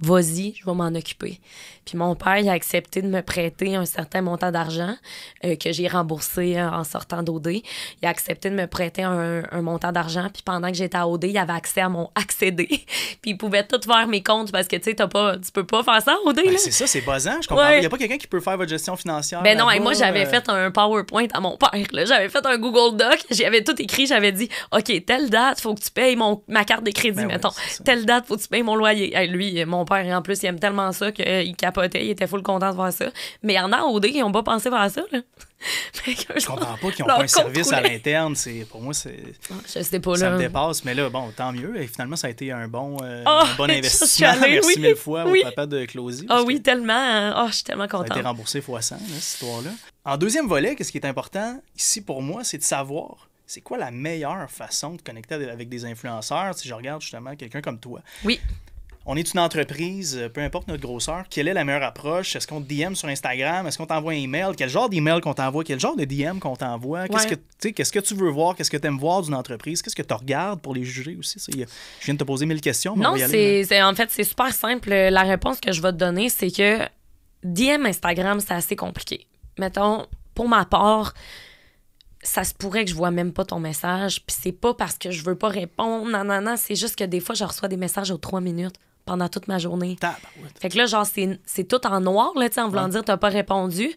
vas-y, je vais m'en occuper. Puis mon père, il a accepté de me prêter un certain montant d'argent euh, que j'ai remboursé euh, en sortant d'OD. Il a accepté de me prêter un, montant d'argent. Puis pendant que j'étais à OD, il avait accès à mon [LAUGHS] accédé. puis il pouvait tout faire mes comptes parce que, tu sais, pas, tu peux pas faire ça à OD. Ben, c'est ça, c'est basant. Je comprends. Il n'y a pas quelqu'un qui peut faire votre gestion financière. Ben non, et moi, j'avais euh. fait un PowerPoint à mon père. J'avais fait un Google Doc. J'avais tout écrit. J'avais dit, OK, telle date, faut que tu payes mon, ma carte de crédit, ben mettons. telle date, faut que tu payes mon loyer. lui, mon et en plus, il aime tellement ça qu'il capotait. Il était full content de voir ça. Mais il y en a au D qui n'ont pas pensé voir ça. Là. [LAUGHS] je comprends pas qu'ils n'ont pas un service à l'interne. pour moi, c'est, je pas, là. ça me dépasse. Mais là, bon, tant mieux. Et finalement, ça a été un bon, euh, ah, un bon [LAUGHS] investissement. Merci mille fois oui. au papa de Closy. Ah oui, tellement. Oh, je suis tellement content Ça a été remboursé fois 100, cette histoire-là. En deuxième volet, qu'est-ce qui est important ici pour moi, c'est de savoir c'est quoi la meilleure façon de connecter avec des influenceurs si je regarde justement quelqu'un comme toi? Oui on est une entreprise, euh, peu importe notre grosseur, quelle est la meilleure approche? Est-ce qu'on te DM sur Instagram? Est-ce qu'on t'envoie un email? Quel genre d'email qu'on t'envoie? Quel genre de DM qu'on t'envoie? Qu'est-ce, que, qu'est-ce que tu veux voir? Qu'est-ce que tu aimes voir d'une entreprise? Qu'est-ce que tu regardes pour les juger aussi? je viens de te poser mille questions. Mais non, c'est, en fait, c'est super simple. La réponse que je vais te donner, c'est que DM Instagram, c'est assez compliqué. Mettons, pour ma part, ça se pourrait que je vois même pas ton message, puis c'est pas parce que je veux pas répondre, non, non, non, c'est juste que des fois, je reçois des messages aux trois minutes pendant toute ma journée. Fait que là, genre, c'est tout en noir, là, en voulant dire dire, t'as pas répondu.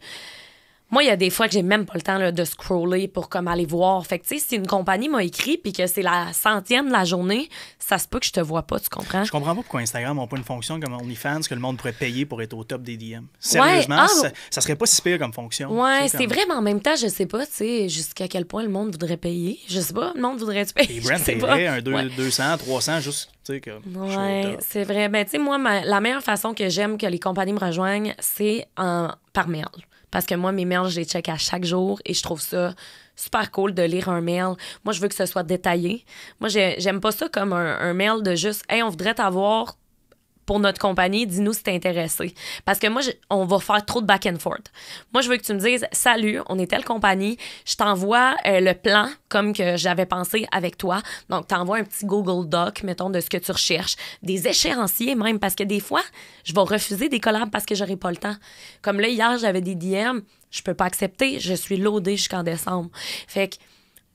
Moi, il y a des fois que j'ai même pas le temps de scroller pour comme aller voir. Fait que, tu sais, si une compagnie m'a écrit puis que c'est la centième de la journée, ça se peut que je te vois pas, tu comprends? Je comprends pas pourquoi Instagram n'a pas une fonction comme OnlyFans que le monde pourrait payer pour être au top des DM. Sérieusement, ah, ça, ça, serait pas si pire comme fonction. Ouais, c'est vrai, mais en même temps, je sais pas, tu sais, jusqu'à quel point le monde voudrait payer. Je sais pas, le monde voudrait payer. Les brands un 200, 300, juste, tu sais, comme. Ouais, c'est vrai. Ben, tu sais, moi, la meilleure façon que j'aime que les compagnies me rejoignent, c'est en, par mail. Parce que moi, mes mails, je les check à chaque jour et je trouve ça super cool de lire un mail. Moi, je veux que ce soit détaillé. Moi, j'aime pas ça comme un, mail de juste Hey, on voudrait t'avoir pour notre compagnie, dis-nous si t'es intéressé. Parce que moi, on va faire trop de back and forth. Moi, je veux que tu me dises, salut, on est telle compagnie, je t'envoie euh, le plan comme que j'avais pensé avec toi. Donc, t'envoies un petit Google Doc, mettons, de ce que tu recherches, des échéanciers même, parce que des fois, je vais refuser des collabs parce que j'aurai pas le temps. Comme là, hier, j'avais des DM, je peux pas accepter, je suis loadée jusqu'en décembre. Fait que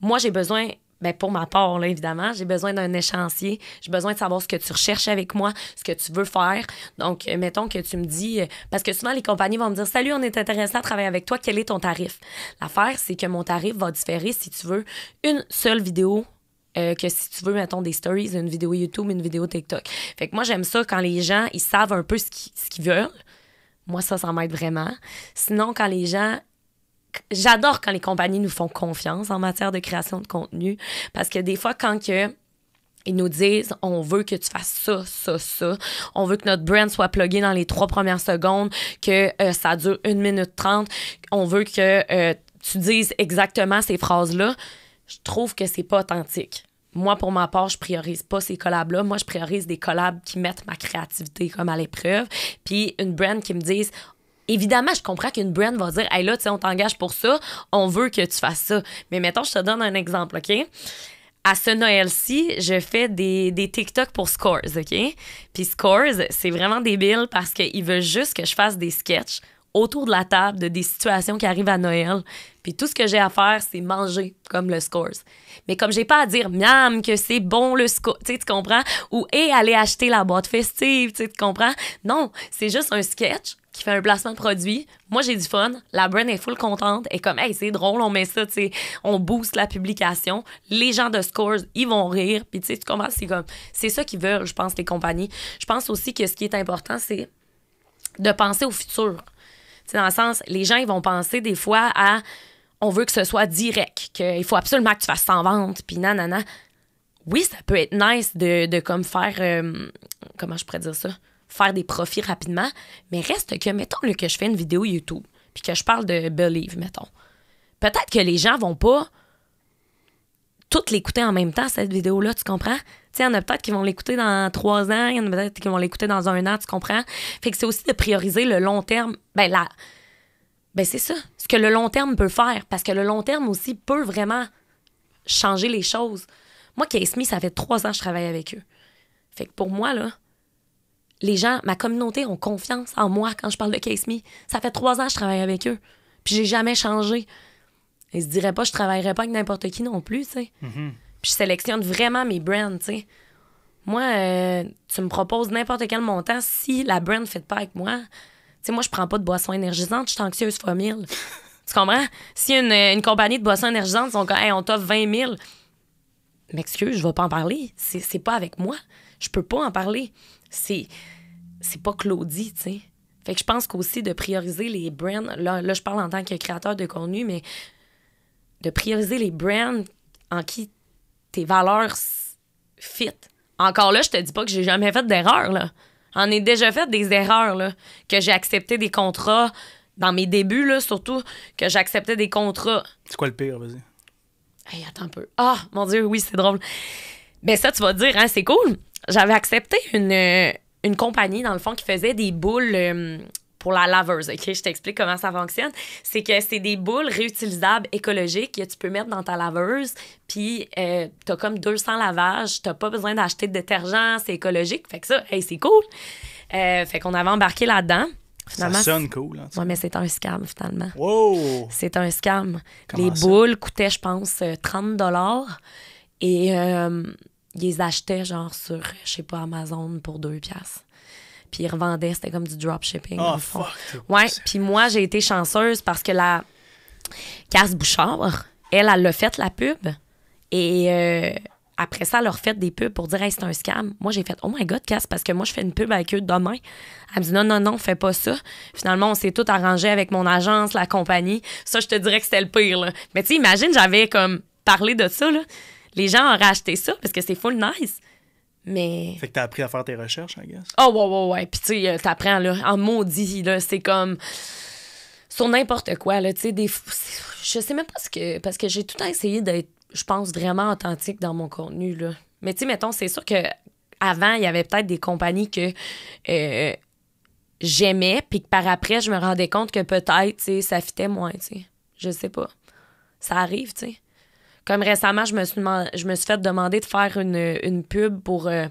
moi, j'ai besoin ben pour ma part, là, évidemment, j'ai besoin d'un échéancier. J'ai besoin de savoir ce que tu recherches avec moi, ce que tu veux faire. Donc, euh, mettons que tu me dis, euh, parce que souvent les compagnies vont me dire, salut, on est intéressé à travailler avec toi, quel est ton tarif? L'affaire, c'est que mon tarif va différer si tu veux une seule vidéo euh, que si tu veux, mettons, des stories, une vidéo YouTube, une vidéo TikTok. Fait que moi, j'aime ça quand les gens, ils savent un peu ce qu'ils veulent. Moi, ça, ça m'aide vraiment. Sinon, quand les gens, j'adore quand les compagnies nous font confiance en matière de création de contenu parce que des fois, quand ils nous disent on veut que tu fasses ça, ça, ça. On veut que notre brand soit plugé dans les trois premières secondes, que euh, ça dure une minute trente. On veut que euh, tu dises exactement ces phrases-là. Je trouve que c'est pas authentique. Moi, pour ma part, je priorise pas ces collabs-là. Moi, je priorise des collabs qui mettent ma créativité comme à l'épreuve. Puis une brand qui me dise évidemment, je comprends qu'une brand va dire, hey là, tu sais, on t'engage pour ça, on veut que tu fasses ça. Mais mettons, je te donne un exemple, OK? à ce Noël-ci, je fais des, des, TikTok pour Scores, OK? Puis Scores, c'est vraiment débile parce qu'il veut juste que je fasse des sketchs autour de la table de des situations qui arrivent à Noël. Puis tout ce que j'ai à faire, c'est manger, comme le Scores. Mais comme j'ai pas à dire « miam, que c'est bon le Scores », tu comprends? Ou Hé, et aller acheter la boîte festive », tu comprends? Non, c'est juste un sketch qui fait un placement de produit. Moi, j'ai du fun. La brand est full contente. et comme, hey, c'est drôle, on met ça, tu sais, on booste la publication. Les gens de Scores, ils vont rire. Puis, tu sais, tu comprends, c'est comme, c'est ça qu'ils veulent, je pense, les compagnies. Je pense aussi que ce qui est important, c'est de penser au futur. Tu sais, dans le sens, les gens, ils vont penser des fois à, on veut que ce soit direct, qu'il faut absolument que tu fasses 100 ventes, puis nanana. Oui, ça peut être nice de, comme faire, euh, comment je pourrais dire ça? faire des profits rapidement. Mais reste que, mettons là, que je fais une vidéo YouTube, puis que je parle de Believe, mettons. Peut-être que les gens vont pas toutes l'écouter en même temps, cette vidéo-là, tu comprends? Il y en a peut-être qui vont l'écouter dans trois ans, il y en a peut-être qui vont l'écouter dans un an, tu comprends? Fait que c'est aussi de prioriser le long terme. Ben, la, ben c'est ça, ce que le long terme peut faire, parce que le long terme aussi peut vraiment changer les choses. Moi, Case Me, ça fait trois ans que je travaille avec eux. Fait que pour moi, là, les gens, ma communauté ont confiance en moi quand je parle de Case Me. Ça fait trois ans que je travaille avec eux. Puis j'ai jamais changé. Ils se diraient pas, je travaillerais pas avec n'importe qui non plus, tu sais. Mm-hmm. Puis je sélectionne vraiment mes brands, tu sais. Moi, euh, tu me proposes n'importe quel montant si la brand ne fait pas avec moi. Tu sais, moi, je prends pas de boisson énergisante, je suis anxieuse fois mille. [LAUGHS] tu comprends? Si une, compagnie de boissons énergisantes hey, on t'offre 20 000, m'excuse, je vais pas en parler. C'est pas avec moi. Je peux pas en parler c'est c'est pas Claudie, tu sais. Fait que je pense qu'aussi de prioriser les brands, là, je parle en tant que créateur de contenu, mais de prioriser les brands en qui tes valeurs fit. Encore là, je te dis pas que j'ai jamais fait d'erreur, là. J'en ai déjà fait des erreurs, là, que j'ai accepté des contrats dans mes débuts, là, surtout, que j'acceptais des contrats. C'est quoi le pire, vas-y? Hey, attends un peu. Ah, mon Dieu, oui, c'est drôle. Ben ça, tu vas dire, hein, c'est cool j'avais accepté une, euh, une compagnie, dans le fond, qui faisait des boules euh, pour la laveuse. OK, je t'explique comment ça fonctionne. C'est que c'est des boules réutilisables écologiques que tu peux mettre dans ta laveuse. Puis, euh, t'as comme 200 lavages. T'as pas besoin d'acheter de détergent. C'est écologique. Fait que ça, hey, c'est cool. fait qu'on avait embarqué là-dedans. ça sonne cool. Hein, oui, mais c'est un scam, finalement. Wow! C'est un scam. Les boules coûtaient, je pense, 30 et ils les achetaient genre sur, je sais pas, Amazon pour deux pièces, Puis ils revendaient, c'était comme du dropshipping. Oh, Fuck, ouais, puis moi, j'ai été chanceuse parce que la Casse Bouchard, elle, elle l'a fait la pub. Et euh, après ça, elle leur fait des pubs pour dire, c'est un scam. Moi, j'ai fait, oh my god, Casse, parce que moi, je fais une pub avec eux demain. Elle me dit, non, non, non, fais pas ça. Finalement, on s'est tout arrangé avec mon agence, la compagnie. Ça, je te dirais que c'était le pire. Mais tu sais, imagine, j'avais comme parlé de ça. Là les gens ont racheté ça parce que c'est full nice. Mais. Fait que t'as appris à faire tes recherches, I guess. Oh, ouais, ouais, ouais. Puis, tu sais, euh, t'apprends, là, en maudit, là. C'est comme. Sur n'importe quoi, là. Tu sais, des. Je sais même pas ce que. Parce que j'ai tout le temps essayé d'être, je pense, vraiment authentique dans mon contenu, là. Mais, tu sais, mettons, c'est sûr que avant, il y avait peut-être des compagnies que. Euh, j'aimais, puis que par après, je me rendais compte que peut-être, tu sais, ça fitait moins, tu sais. Je sais pas. Ça arrive, tu sais. Comme récemment, je me suis, je me suis fait demander de faire une, pub pour euh,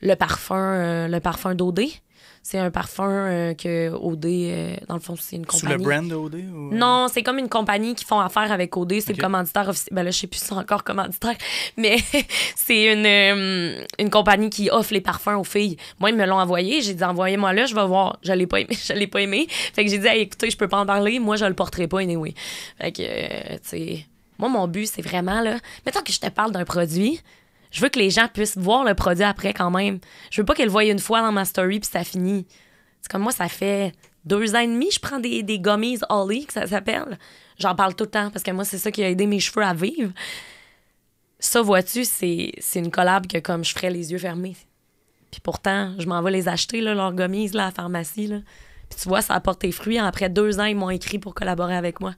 le parfum, euh, le parfum d'Odé. C'est un parfum euh, que OD, dans le fond, c'est une compagnie. Sous le brand d'Odé? Non, c'est comme une compagnie qui font affaire avec Odé. C'est le commanditaire officiel. Ben là, je sais plus si c'est encore commanditaire, [LAUGHS] mais [LAUGHS] c'est une, une compagnie qui offre les parfums aux filles. Moi, ils me l'ont envoyé. J'ai dit, envoyez-moi là, je vais voir. Je l'ai pas aimé. [LAUGHS] l'ai pas aimé. Fait que j'ai dit, écoutez, je peux pas en parler. Moi, je le porterai pas anyway. Fait que, tu sais moi, mon but, c'est vraiment, là, mettons que je te parle d'un produit, je veux que les gens puissent voir le produit après quand même. Je veux pas qu'ils le voient une fois dans ma story puis ça finit. C'est comme moi, ça fait deux ans et demi, je prends des, des gummies Ollie, que ça s'appelle. J'en parle tout le temps parce que moi, c'est ça qui a aidé mes cheveux à vivre. Ça, vois-tu, c'est une collab que comme je ferais les yeux fermés. Puis pourtant, je m'en vais les acheter, là, leurs gummies, là, à la pharmacie. Là. Puis tu vois, ça apporte tes fruits. Après deux ans, ils m'ont écrit pour collaborer avec moi.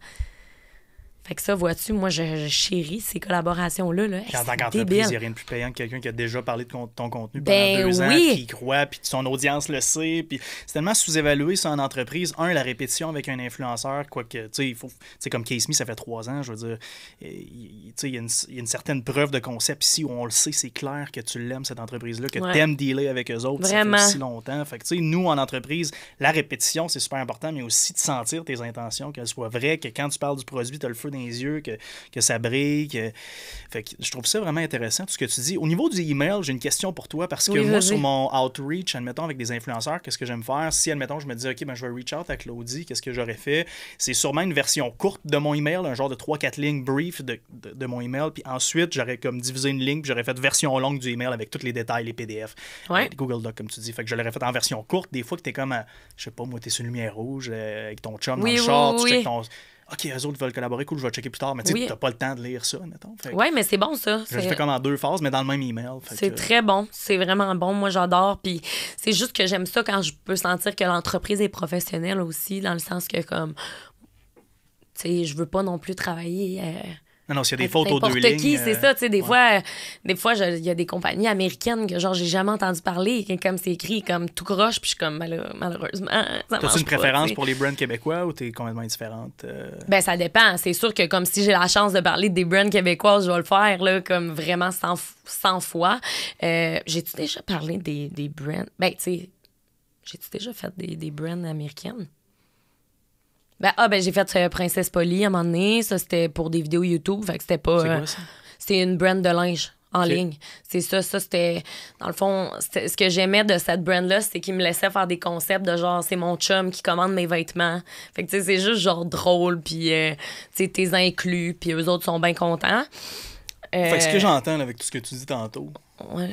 Fait ça, vois-tu, moi, je, chéris ces collaborations-là. Là. en tant qu'entreprise, il n'y a rien de plus payant que quelqu'un qui a déjà parlé de ton contenu pendant ben deux ans, qui croit, puis son audience le sait. Puis c'est tellement sous-évalué, ça, en entreprise. Un, la répétition avec un influenceur, quoique, tu sais, il faut. c'est comme Case Me, ça fait trois ans, je veux dire, il, il, y a une, il y, a une certaine preuve de concept ici où on le sait, c'est clair que tu l'aimes, cette entreprise-là, que tu aimes dealer avec eux autres. Vraiment. longtemps. Fait tu sais, nous, en entreprise, la répétition, c'est super important, mais aussi de sentir tes intentions, qu'elles soient vraies, que quand tu parles du produit, tu as le feu les yeux, que, que ça brille. je trouve ça vraiment intéressant, tout ce que tu dis. Au niveau du email, j'ai une question pour toi parce que moi, sur mon outreach, admettons, avec des influenceurs, qu'est-ce que j'aime faire? Si, admettons, je me dis, OK, ben, je vais reach out à Claudie, qu'est-ce que j'aurais fait? C'est sûrement une version courte de mon email, un genre de 3-4 lignes brief de, de, mon email. Puis ensuite, j'aurais comme divisé une ligne, puis j'aurais fait version longue du email avec tous les détails, les PDF, Google Doc, comme tu dis. Fait que je l'aurais fait en version courte. Des fois que tu es comme, je je sais pas, moi, tu es sur lumière rouge euh, avec ton chum dans le short, tu OK, eux autres veulent collaborer, cool, je vais checker plus tard. Mais tu sais, tu pas le temps de lire ça, mettons. Oui, mais c'est bon, ça. Je fais comme en deux phases, mais dans le même email. C'est très bon. C'est vraiment bon. Moi, j'adore. Puis c'est juste que j'aime ça quand je peux sentir que l'entreprise est professionnelle aussi, dans le sens que, comme, tu sais, je veux pas non plus travailler. Euh, non, non, y a des fautes aux deux lignes. c'est ça. Tu sais, des, euh, fois, euh, des fois, il y a des compagnies américaines que, genre, j'ai jamais entendu parler, comme c'est écrit, comme tout croche, puis je suis comme, malheureusement. T'as-tu une préférence pour les brands québécois ou t'es complètement indifférente? Euh? Ben, ça dépend. C'est sûr que, comme si j'ai la chance de parler des brands québécois, je vais le faire, là, comme vraiment 100, fois. J'ai-tu déjà parlé des, des brands? Ben, tu sais, j'ai-tu déjà fait des, des brands américaines? Ben, ah, ben, j'ai fait euh, Princesse Polly à un moment donné. Ça, c'était pour des vidéos YouTube. Fait c'était pas. Euh, c'est une brand de linge en ligne. C'est ça, ça c'était dans le fond ce que j'aimais de cette brand là, c'est qu'ils me laissaient faire des concepts de genre c'est mon chum qui commande mes vêtements. Fait que tu sais c'est juste genre drôle puis euh, tu sais t'es inclus puis eux autres sont bien contents. que ce que j'entends avec tout ce que tu dis tantôt,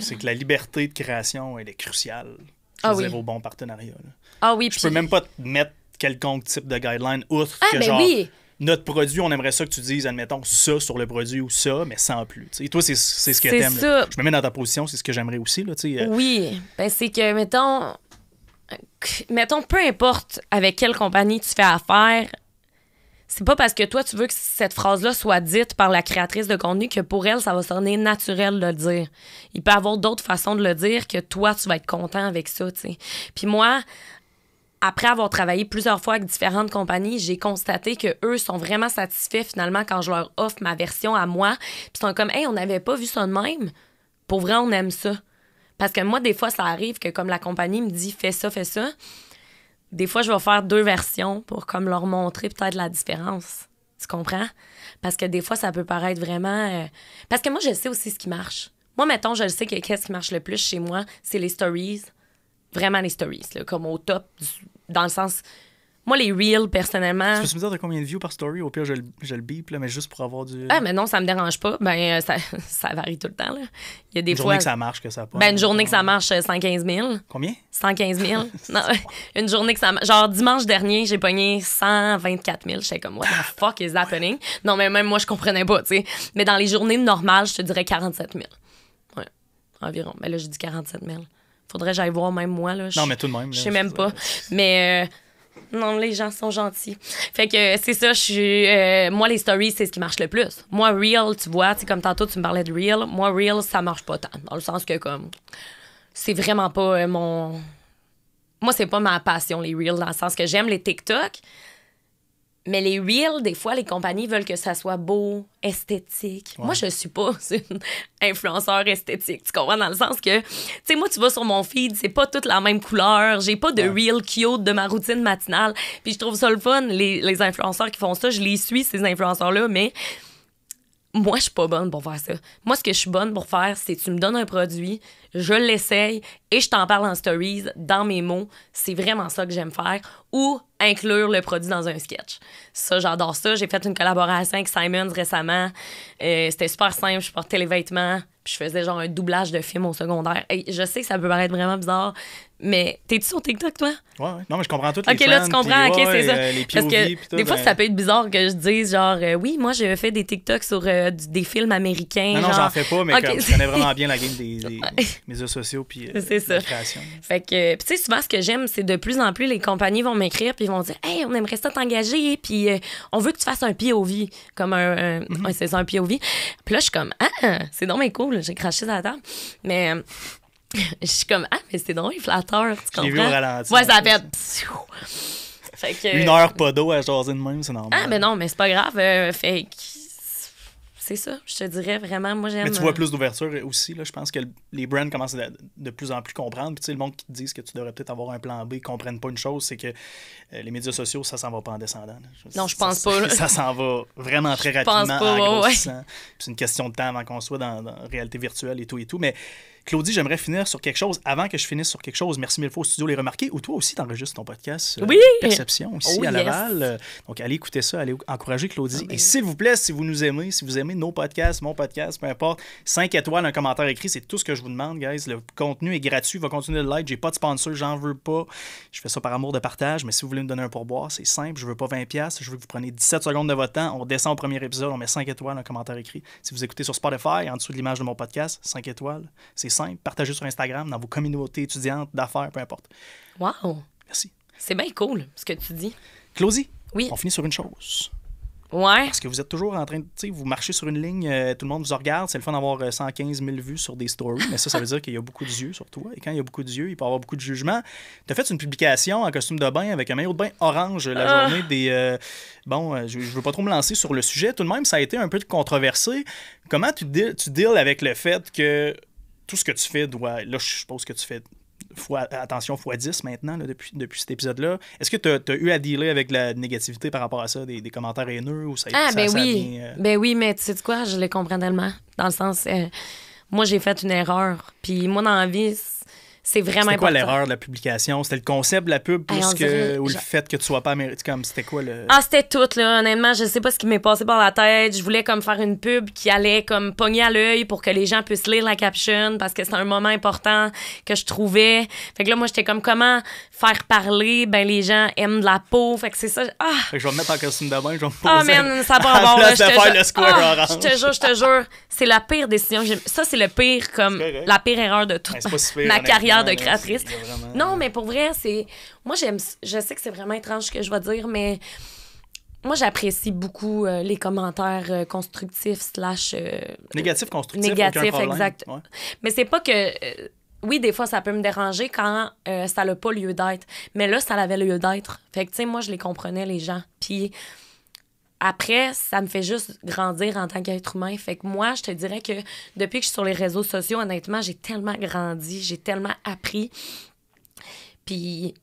c'est que la liberté de création elle est cruciale. Ah oui. Vos bons partenariats. Là. Ah oui, Je peux même pas te mettre quelconque type de guideline, outre ah, que ben notre produit, on aimerait ça que tu dises, admettons, ça sur le produit ou ça, mais sans plus. Et toi, c'est ce que t'aimes. Je me mets dans ta position, c'est ce que j'aimerais aussi. Là, euh. Oui, ben, c'est que, mettons, mettons, peu importe avec quelle compagnie tu fais affaire, c'est pas parce que toi, tu veux que cette phrase-là soit dite par la créatrice de contenu que pour elle, ça va sonner naturel de le dire. Il peut y avoir d'autres façons de le dire que toi, tu vas être content avec ça. Puis moi, après avoir travaillé plusieurs fois avec différentes compagnies, j'ai constaté que eux sont vraiment satisfaits finalement quand je leur offre ma version à moi. Puis ils sont comme, hey, on n'avait pas vu ça de même. Pour vrai, on aime ça. Parce que moi, des fois, ça arrive que comme la compagnie me dit, fais ça, fais ça. Des fois, je vais faire deux versions pour comme leur montrer peut-être la différence. Tu comprends? Parce que des fois, ça peut paraître vraiment. Euh, parce que moi, je sais aussi ce qui marche. Moi, mettons, je sais que qu'est-ce qui marche le plus chez moi, c'est les stories. Vraiment les stories, comme au top du dans le sens. Moi, les reels, personnellement. Tu peux me dire de combien de views par story? Au pire, je, je le bip, mais juste pour avoir du. Ah, mais non, ça me dérange pas. Ben, euh, ça, [LAUGHS] ça varie tout le temps, là. Il y a des une fois. Une journée que ça marche, que ça pas. Ben, euh, [LAUGHS] [LAUGHS] une journée que ça marche, 115 000. Combien? 115 000. non, une journée que ça marche. Genre, dimanche dernier, j'ai pogné 124 000. J'étais comme, what the ah. fuck is happening? Non, mais même moi, je comprenais pas, tu sais. Mais dans les journées normales, je te dirais 47 000. Ouais, environ. Mais ben là, je dis 47 000. Faudrait j'aille voir même moi. Là. Non, mais tout de même. Je sais même pas. Mais euh, non, les gens sont gentils. Fait que euh, c'est ça, je euh, moi, les stories, c'est ce qui marche le plus. Moi, Real, tu vois, comme tantôt, tu me parlais de Real. Moi, Real, ça marche pas tant. Dans le sens que, comme, c'est vraiment pas mon. Moi, c'est pas ma passion, les Reels, dans le sens que j'aime les TikTok mais les reels, des fois, les compagnies veulent que ça soit beau, esthétique. Moi, je suis pas [LAUGHS] une influenceur esthétique. Tu comprends? Dans le sens que, tu sais, moi, tu vas sur mon feed, c'est pas toute la même couleur. J'ai pas de reel qui cute de ma routine matinale. Puis je trouve ça le fun, les, les influenceurs qui font ça. Je les suis, ces influenceurs-là, mais moi, je suis pas bonne pour faire ça. Moi, ce que je suis bonne pour faire, c'est tu me donnes un produit, je l'essaye et je t'en parle en stories, dans mes mots. C'est vraiment ça que j'aime faire. Ou inclure le produit dans un sketch. Ça, j'adore ça. J'ai fait une collaboration avec Simons récemment. Euh, c'était super simple. Je portais les vêtements. Puis je faisais genre un doublage de film au secondaire. je sais que ça peut paraître vraiment bizarre, mais t'es-tu sur TikTok, toi? Ouais, Non, mais je comprends toutes les OK, là, tu comprends. OK, c'est ça. Euh, Parce que des fois, ben. ça peut être bizarre que je dise, genre, euh, oui, moi, j'ai fait des TikToks sur euh, des films américains. Non, non, j'en fais pas, mais je connais vraiment [LAUGHS] bien la game des, médias sociaux puis la création. Fait que, tu sais, souvent, ce que j'aime, c'est de plus en plus, les compagnies vont m'écrire puis ils vont dire, hey, on aimerait ça t'engager, puis on veut que tu fasses un POV, comme un. Mhm. c'est ça, un POV. Puis là, je suis comme, ah, c'est donc cool, j'ai craché ça. la table. Mais. [LAUGHS] je suis comme ah mais c'est drôle il flatteur tu comprends vu au ralenti, moi ça fait, fait que... une heure pas d'eau à jaser de même c'est normal ah mais non mais c'est pas grave euh, fait c'est ça je te dirais vraiment moi j'aime mais tu vois euh, plus d'ouverture aussi là je pense que les brands commencent de plus en plus comprendre puis tu sais le monde qui te dit que tu devrais peut-être avoir un plan B ne comprennent pas une chose c'est que euh, les médias sociaux ça s'en va pas en descendant non je pense pas ça s'en va vraiment très rapidement pense pas, c'est une question de temps avant qu'on soit dans, dans réalité virtuelle et tout et tout mais Claudie, j'aimerais finir sur quelque chose. Avant que je finisse sur quelque chose, merci mille fois au studio Les remarquer Ou toi aussi, t'enregistres ton podcast euh, oui. Perception ici oh, à Laval. Euh, donc, allez écouter ça, allez encourager Claudie. Et s'il vous plaît, si vous nous aimez, si vous aimez nos podcasts, mon podcast, peu importe, 5 étoiles, un commentaire écrit, c'est tout ce que je vous demande, guys. Le contenu est gratuit, va continuer de l'être. J'ai pas de sponsor, j'en veux pas. Je fais ça par amour de partage, mais si vous voulez me donner un pourboire, c'est simple. Je veux pas 20$, je veux que vous preniez 17 secondes de votre temps. On descend au premier épisode, on met 5 étoiles, un commentaire écrit. Si vous écoutez sur Spotify, en dessous de l'image de mon podcast, 5 étoiles, c'est simple, partagez sur Instagram, dans vos communautés étudiantes, d'affaires, peu importe. Wow! Merci. C'est bien cool ce que tu dis. Closie, oui. on finit sur une chose. Ouais. Parce que vous êtes toujours en train de. Tu sais, vous marchez sur une ligne, euh, tout le monde vous regarde. C'est le fun d'avoir 115 euh, 000 vues sur des stories, mais ça, ça veut dire qu'il y a beaucoup de yeux sur toi. Et quand il y a beaucoup de yeux, il peut y avoir beaucoup de jugement. Tu as fait une publication en costume de bain avec un maillot de bain orange la ah! journée des. Euh, bon, je, ne veux pas trop me lancer sur le sujet. Tout de même, ça a été un peu controversé. Comment tu, deal, tu deals avec le fait que tout ce que tu fais doit. Là, je suppose que tu fais fois, attention, x 10 maintenant, depuis, depuis cet épisode-là. Est-ce que tu as, eu à dealer avec la négativité par rapport à ça, des, commentaires haineux ou ça Ah, ben oui. Euh, ben oui, mais tu sais quoi, je le comprends tellement. Dans le sens, euh, moi, j'ai fait une erreur. Puis moi, dans la c'est vraiment important. quoi l'erreur de la publication? C'était le concept de la pub ou le fait que tu sois pas américain? C'était quoi le. Ah, c'était tout, là. Honnêtement, je sais pas ce qui m'est passé par la tête. Je voulais comme faire une pub qui allait comme pogner à l'œil pour que les gens puissent lire la caption parce que c'était un moment important que je trouvais. Fait que là, moi, j'étais comme comment faire parler? Ben, les gens aiment de la peau. Fait que c'est ça. Ah! je vais me mettre en costume de bain, je vais me ah, poser. Ah, man, [LAUGHS] ça va bon, ah, Je te jure, je te jure, c'est la pire décision Ça, c'est le pire, comme, la pire erreur de toute ben, ma carrière de créatrice. Non, mais pour vrai, c'est. Moi, j'aime. Je sais que c'est vraiment étrange ce que je vais dire, mais moi, j'apprécie beaucoup euh, les commentaires euh, constructifs slash... négatif euh, négatifs, constructifs, Négatifs, exact. Mais c'est pas que... oui, des fois, ça peut me déranger quand ça n'a pas lieu d'être. Mais là, ça avait lieu d'être. Fait que, tu sais, moi, je les comprenais, les gens. Puis après, ça me fait juste grandir en tant qu'être humain. Fait que moi, je te dirais que depuis que je suis sur les réseaux sociaux, honnêtement, j'ai tellement grandi, j'ai tellement appris. Puis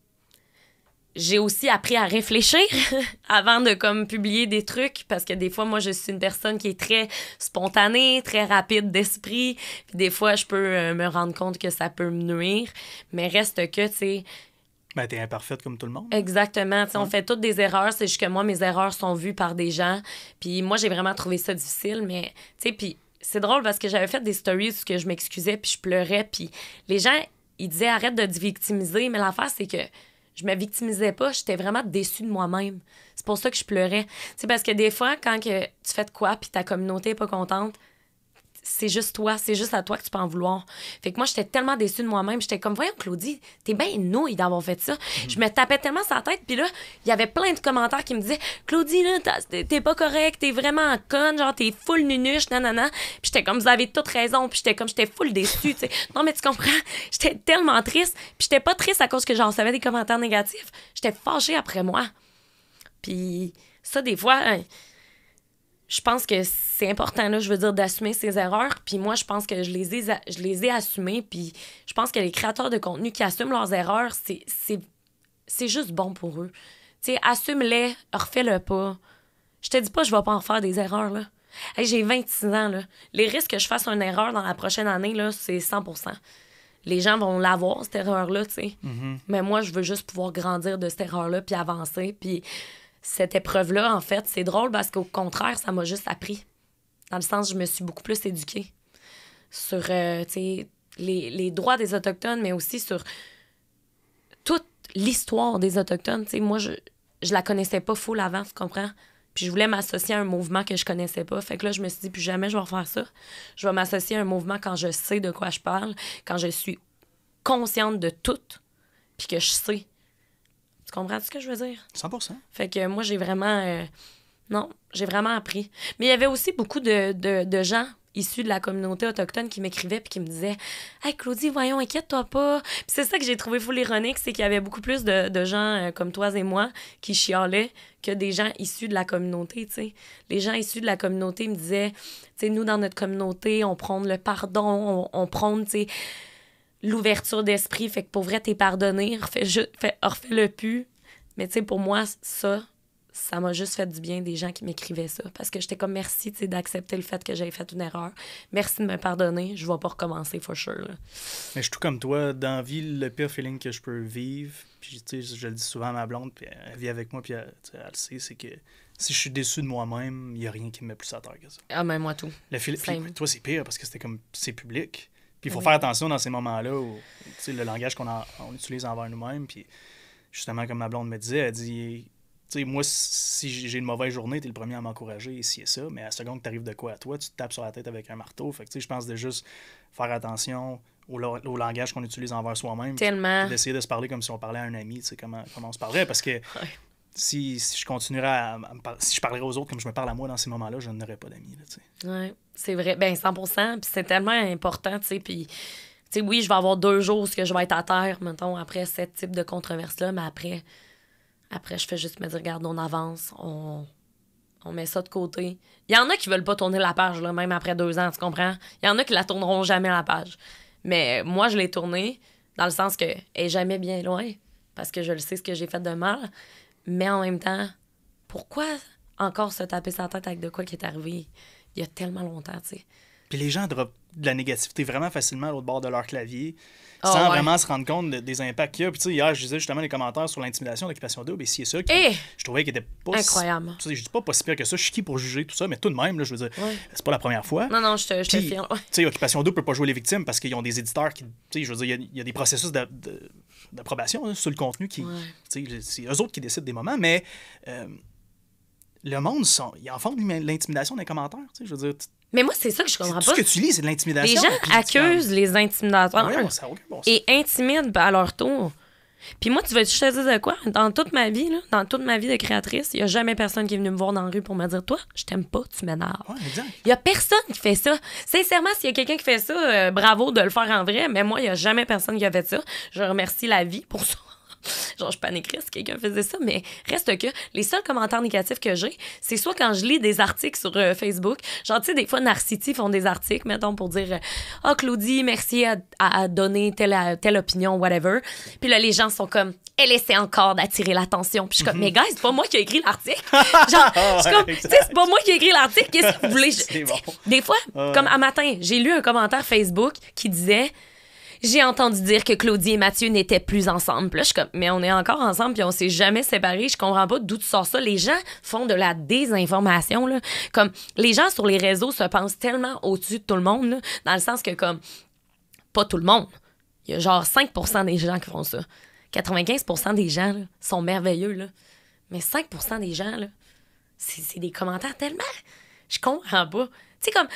j'ai aussi appris à réfléchir [LAUGHS] avant de comme publier des trucs parce que des fois moi je suis une personne qui est très spontanée, très rapide d'esprit, des fois je peux euh, me rendre compte que ça peut me nuire, mais reste que tu sais ben, t'es imparfaite comme tout le monde. Exactement. On fait toutes des erreurs. C'est juste que moi, mes erreurs sont vues par des gens. Puis moi, j'ai vraiment trouvé ça difficile. Mais, tu sais, puis c'est drôle parce que j'avais fait des stories où je m'excusais, puis je pleurais. Puis les gens, ils disaient arrête de te victimiser. Mais l'affaire, c'est que je me victimisais pas. J'étais vraiment déçue de moi-même. C'est pour ça que je pleurais. Tu sais, parce que des fois, quand que tu fais de quoi, puis ta communauté est pas contente, c'est juste toi, c'est juste à toi que tu peux en vouloir. Fait que moi, j'étais tellement déçue de moi-même. J'étais comme, voyons, Claudie, t'es bien nouille d'avoir fait ça. Mm-hmm. Je me tapais tellement sa tête. Puis là, il y avait plein de commentaires qui me disaient, Claudie, là, t'es pas correct. t'es vraiment conne, genre, t'es full nunuche, nanana. Puis j'étais comme, vous avez toute raison. Puis j'étais comme, j'étais full déçue, Non, mais tu comprends? J'étais tellement triste. Puis j'étais pas triste à cause que j'en savais des commentaires négatifs. J'étais fâchée après moi. Puis ça, des fois, hein, je pense que c'est important, là, je veux dire, d'assumer ses erreurs. Puis moi, je pense que je les ai, je les ai assumées. Puis je pense que les créateurs de contenu qui assument leurs erreurs, c'est juste bon pour eux. Tu sais, assume-les, refais-le pas. Je te dis pas, je vais pas en faire des erreurs, là. J'ai 26 ans, là. Les risques que je fasse une erreur dans la prochaine année, là, c'est 100 les gens vont l'avoir, cette erreur-là, tu sais. Mm-hmm. Mais moi, je veux juste pouvoir grandir de cette erreur-là, puis avancer, puis cette épreuve-là, en fait, c'est drôle parce qu'au contraire, ça m'a juste appris. Dans le sens, je me suis beaucoup plus éduquée sur euh, les, droits des Autochtones, mais aussi sur toute l'histoire des Autochtones. moi, je, je la connaissais pas full avant, tu comprends? Puis je voulais m'associer à un mouvement que je connaissais pas. Fait que là, je me suis dit, plus jamais je vais refaire ça. Je vais m'associer à un mouvement quand je sais de quoi je parle, quand je suis consciente de tout, puis que je sais tu comprends ce que je veux dire? 100 Fait que moi, j'ai vraiment. Euh, non, j'ai vraiment appris. Mais il y avait aussi beaucoup de, gens issus de la communauté autochtone qui m'écrivaient puis qui me disaient Hey Claudie, voyons, inquiète-toi pas. Puis c'est ça que j'ai trouvé fou ironique, c'est qu'il y avait beaucoup plus de, gens euh, comme toi et moi qui chialaient que des gens issus de la communauté, tu sais. Les gens issus de la communauté me disaient Tu nous, dans notre communauté, on prend le pardon, on, on prône, tu sais l'ouverture d'esprit. Fait que pour vrai, t'es pardonné, refais, le pu. Mais tu sais, pour moi, ça, ça m'a juste fait du bien des gens qui m'écrivaient ça. Parce que j'étais comme merci d'accepter le fait que j'avais fait une erreur. Merci de me pardonner. Je vais pas recommencer, for sure. Mais je suis tout comme toi. Dans la vie, le pire feeling que je peux vivre, puis je le dis souvent à ma blonde, puis elle vit avec moi, puis elle, sait, c'est que si je suis déçu de moi-même, il n'y a rien qui me met plus à terre que ça. Ah, mais moi, tout. toi, c'est pire parce que c'était comme c'est public il faut faire attention dans ces moments-là où le langage qu'on on utilise envers nous-mêmes. Puis justement, comme ma blonde me disait, elle dit moi, si j'ai une mauvaise journée, tu es le premier à m'encourager ici et ça, mais à la seconde que tu de quoi à toi, tu te tapes sur la tête avec un marteau. Fait que, je pense de juste faire attention au, langage qu'on utilise envers soi-même. Tellement. D'essayer de se parler comme si on parlait à un ami, tu comment, comment on se parlerait, parce que si, je continuerais à, si je parlerais aux autres comme je me parle à moi dans ces moments-là, je n'aurais pas d'amis. Oui, c'est vrai. Ben 100 Puis c'est tellement important, tu sais. Puis, tu oui, je vais avoir deux jours où je vais être à terre, mettons, après ce type de controverse-là, mais après, après, je fais juste me dire, regarde, on avance, on, met ça de côté. Il y en a qui veulent pas tourner la page, là, même après deux ans, tu comprends? Il y en a qui la tourneront jamais la page. Mais moi, je l'ai tournée dans le sens que, n'est est jamais bien loin, parce que je le sais ce que j'ai fait de mal. Mais en même temps, pourquoi encore se taper sa tête avec de quoi qui est arrivé il y a tellement longtemps, tu sais? Puis les gens droppent de la négativité vraiment facilement à l'autre bord de leur clavier, ah, sans vraiment se rendre compte des impacts qu'il y a. Puis tu sais, hier, je disais justement les commentaires sur l'intimidation, d'Occupation 2. et si c'est ça, eh! je trouvais qu'il était pas... Incroyable. Si, je dis pas pas si pire que ça, je suis qui pour juger tout ça, mais tout de même, je veux dire, c'est pas la première fois. Non, non, je te, je Puis, Tu sais, occupation double peut pas jouer les victimes parce qu'ils ont des éditeurs qui... Tu sais, je veux dire, il y, a des processus de d'approbation hein, sur le contenu. qui C'est eux autres qui décident des moments, mais euh, le monde, sont, ils en font de l'intimidation des commentaires. Je veux dire, mais moi, c'est ça que je comprends tout pas. Ce que tu lis, c'est de l'intimidation. Les gens accusent les intimidateurs ah, et intimident ben, à leur tour. Puis moi, tu veux te de quoi? Dans toute ma vie, dans toute ma vie de créatrice, il n'y a jamais personne qui est venu me voir dans la rue pour me dire Toi, je t'aime pas, tu m'énerves. Il y n'y a personne qui fait ça. Sincèrement, s'il y a quelqu'un qui fait ça, euh, bravo de le faire en vrai, mais moi, il n'y a jamais personne qui a fait ça. Je remercie la vie pour ça. [LAUGHS] genre, je paniquerais si quelqu'un faisait ça, mais reste que les seuls commentaires négatifs que j'ai, c'est soit quand je lis des articles sur euh, Facebook, genre, tu sais, des fois, Narcity font des articles, mettons, pour dire Ah, oh, Claudie, merci à, donner telle, euh, telle opinion, whatever. Puis là, les gens sont comme Elle essaie encore d'attirer l'attention. Puis je suis comme Mais gars, c'est pas moi qui ai écrit l'article. [LAUGHS] genre, [LAUGHS] c'est pas moi qui ai écrit l'article. Qu'est-ce que vous voulez? Des fois, comme un matin, j'ai lu un commentaire Facebook qui disait j'ai entendu dire que Claudie et Mathieu n'étaient plus ensemble. je comme, mais on est encore ensemble, puis on s'est jamais séparés. Je comprends pas d'où tu sors ça. Les gens font de la désinformation, là. Comme, les gens sur les réseaux se pensent tellement au-dessus de tout le monde, dans le sens que, comme, pas tout le monde. Il y a genre 5 des gens qui font ça. 95 des gens sont merveilleux, là. Mais 5 des gens, là, c'est des commentaires tellement. Je comprends pas. Tu sais, comme,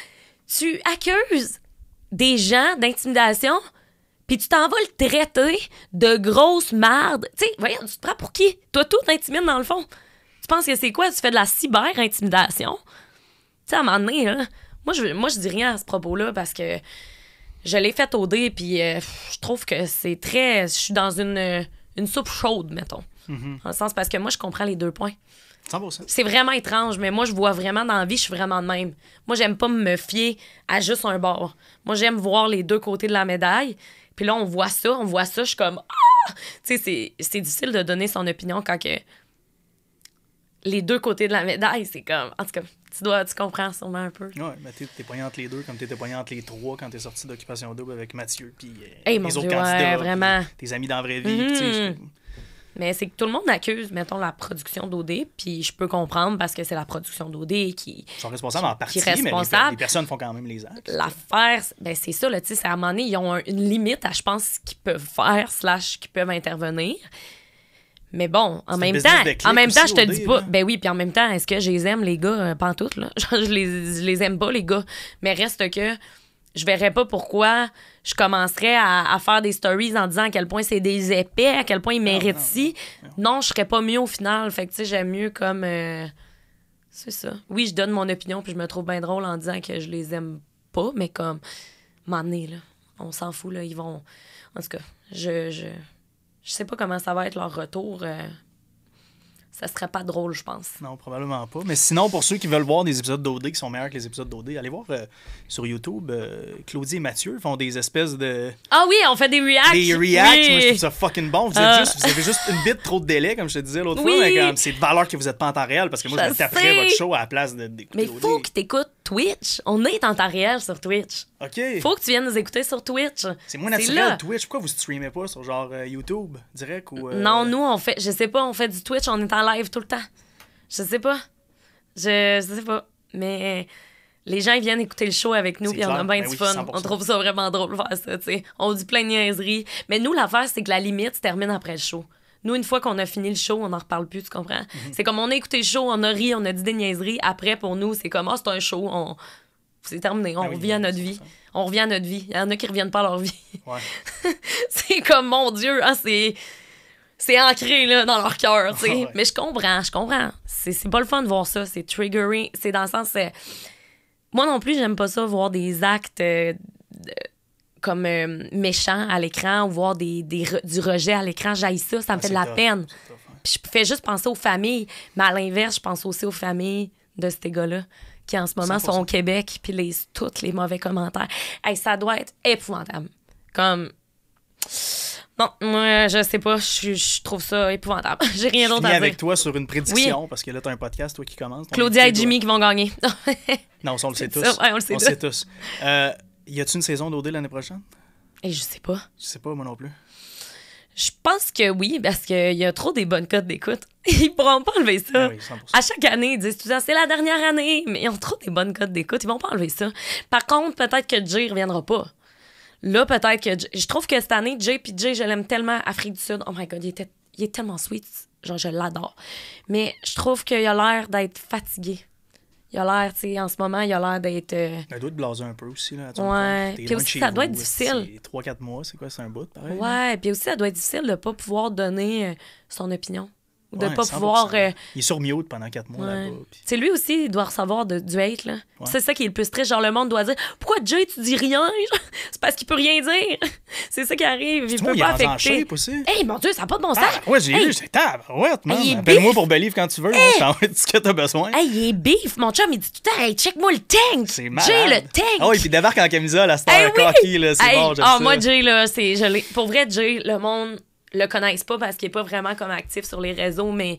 tu accuses des gens d'intimidation puis tu t'en vas le traiter de grosse marde. Tu sais, voyons, tu te prends pour qui? Toi, tout t'intimides dans le fond. Tu penses que c'est quoi? Tu fais de la cyber-intimidation? Tu sais, à un moment donné, hein, moi, je, moi, je dis rien à ce propos-là parce que je l'ai fait au dé, puis euh, je trouve que c'est très. Je suis dans une, euh, une soupe chaude, mettons. Mm-hmm. En sens parce que moi, je comprends les deux points. C'est vraiment étrange, mais moi, je vois vraiment dans la vie, je suis vraiment de même. Moi, j'aime pas me fier à juste un bord. Moi, j'aime voir les deux côtés de la médaille. Puis là, on voit ça, on voit ça, je suis comme ah! Tu sais, c'est difficile de donner son opinion quand que les deux côtés de la médaille, c'est comme. En tout cas, tu, dois, tu comprends sûrement un peu. Ouais, mais t'es, t'es poignante les deux, comme tu étais entre les trois quand t'es sorti d'Occupation Double avec Mathieu, puis euh, les autres candidats, vraiment. tes amis dans la vraie vie. tu mais c'est que tout le monde accuse, mettons, la production d'OD, puis je peux comprendre parce que c'est la production d'OD qui. Ils sont responsables en partie, mais les, personnes font quand même les actes. L'affaire, ben c'est ça, le tu sais, à un moment donné, ils ont une limite à, je pense, qu'ils peuvent faire, slash, qu'ils peuvent intervenir. Mais bon, en même temps, en même temps, je te dis pas. Ben oui, puis en même temps, est-ce que je les aime les gars pas euh, pantoute là [LAUGHS] je les, je les aime pas les gars, mais reste que je verrais pas pourquoi je commencerais à, faire des stories en disant à quel point c'est des épais, à quel point ils méritent ci. Non, je serais pas mieux au final. Fait que, tu j'aime mieux comme. Euh, c'est ça. Oui, je donne mon opinion, puis je me trouve bien drôle en disant que je les aime pas, mais comme. M'emmener, là. On s'en fout, là. Ils vont. En tout cas, je. je... sais pas comment ça va être leur retour. Euh, ça serait pas drôle, je pense. Non, probablement pas. Mais sinon, pour ceux qui veulent voir des épisodes d'OD qui sont meilleurs que les épisodes d'OD, allez voir euh, sur YouTube. Euh, Claudie et Mathieu font des espèces de. Ah oui, on fait des reacts. Des reacts. Moi, je trouve ça fucking bon. Ah. Vous, avez juste une bite trop de délai, comme je te disais l'autre fois. Mais c'est de valeur que vous êtes pas en temps réel parce que moi, je, je taperais votre show à la place d'écouter. Mais il faut que tu écoutes Twitch. On est en temps réel sur Twitch. OK. Faut que tu viennes nous écouter sur Twitch. C'est moins naturel Twitch. Pourquoi vous streamez pas sur genre euh, YouTube direct ou. Euh? Non, nous, on fait. Je sais pas, on fait du Twitch, on est en live tout le temps. Je sais pas. Je, je sais pas. Mais euh, les gens, viennent écouter le show avec nous, puis on a bien ben du fun. on trouve ça vraiment drôle de faire ça, tu sais. On dit plein de niaiseries. Mais nous, l'affaire, c'est que la limite se termine après le show. Nous, une fois qu'on a fini le show, on n'en reparle plus, tu comprends? Mhm. C'est comme on a écouté le show, on a ri, on a dit des niaiseries. Après, pour nous, c'est comme, ah, c'est un show, on c'est terminé. On ben revient à ben notre vie. On revient à notre vie. Il y en a qui reviennent pas à leur vie. [LAUGHS] c'est comme, mon Dieu, hein, c'est. C'est ancré dans leur cœur, ah Mais je comprends, je comprends. C'est pas le fun de voir ça. C'est triggering. C'est dans le sens. Moi non plus, j'aime pas ça, voir des actes euh, comme euh, méchants à l'écran ou voir des, des du rejet à l'écran, j'aille ça, ça me ah, fait de la peine. Hein. je fais juste penser aux familles, mais à l'inverse, je pense aussi aux familles de ces gars-là qui en ce moment sont au Québec puis lisent tous les mauvais commentaires. Hey, ça doit être épouvantable. Comme. Non, moi, je sais pas, je, trouve ça épouvantable. [LAUGHS] J'ai rien d'autre à dire. avec toi sur une prédiction, parce que là, tu as un podcast, toi qui commence. Claudia et Jimmy qui vont gagner. [LAUGHS] non, on le sait tous. on le sait tous. Euh, y a t il une saison d'OD l'année prochaine? Et eh, je sais pas. Je sais pas, moi non plus. Je pense que oui, parce qu'il y a trop des bonnes cotes d'écoute. [LAUGHS] Ils pourront pas enlever ça. Ben à chaque année, ils disent tout ça, c'est la dernière année, mais ils ont trop des bonnes cotes d'écoute. Ils vont pas enlever ça. Par contre, peut-être que Jay reviendra pas. Là, peut-être que. Je trouve que cette année, Jay puis Jay, je l'aime tellement, Afrique du Sud. Oh my god, il, est tellement sweet. Genre, je l'adore. Mais je trouve qu'il a l'air d'être fatigué il a l'air, tu sais, en ce moment, il a l'air d'être. Euh... Il doit être un peu aussi, là. Ouais. Puis aussi, ça doit être difficile. 3-4 mois, c'est quoi, c'est un bout, pareil? Ouais, puis aussi, ça doit être difficile de ne pas pouvoir donner euh, son opinion de ne pas pouvoir. Euh, il est sur mute pendant quatre mois là-bas. C'est lui aussi, il doit recevoir de, du hate. C'est ça qui est le plus triste. Genre, le monde doit dire Pourquoi Jay, tu dis rien [LAUGHS] C'est parce qu'il peut rien dire. [LAUGHS] C'est ça qui arrive. Il peut pas affecter. Hey, mon Dieu, ça n'a pas de bon sens. Ah, ouais, j'ai lu, j'ai tab. Ouais, Appelle-moi pour Belive quand tu veux. Hey. Je t'envoie ce que tu as besoin. Hey, il est beef. Mon chum, il dit tout le temps check-moi le tank. C'est mal. Jay, le tank. Oh, ah et puis débarque en camisa, la Star hey, oui. Cocky. C'est bon, j'ai ah, moi, Jay, là, je Pour vrai, Jay, le monde le connaissent pas parce qu'il est pas vraiment comme actif sur les réseaux, mais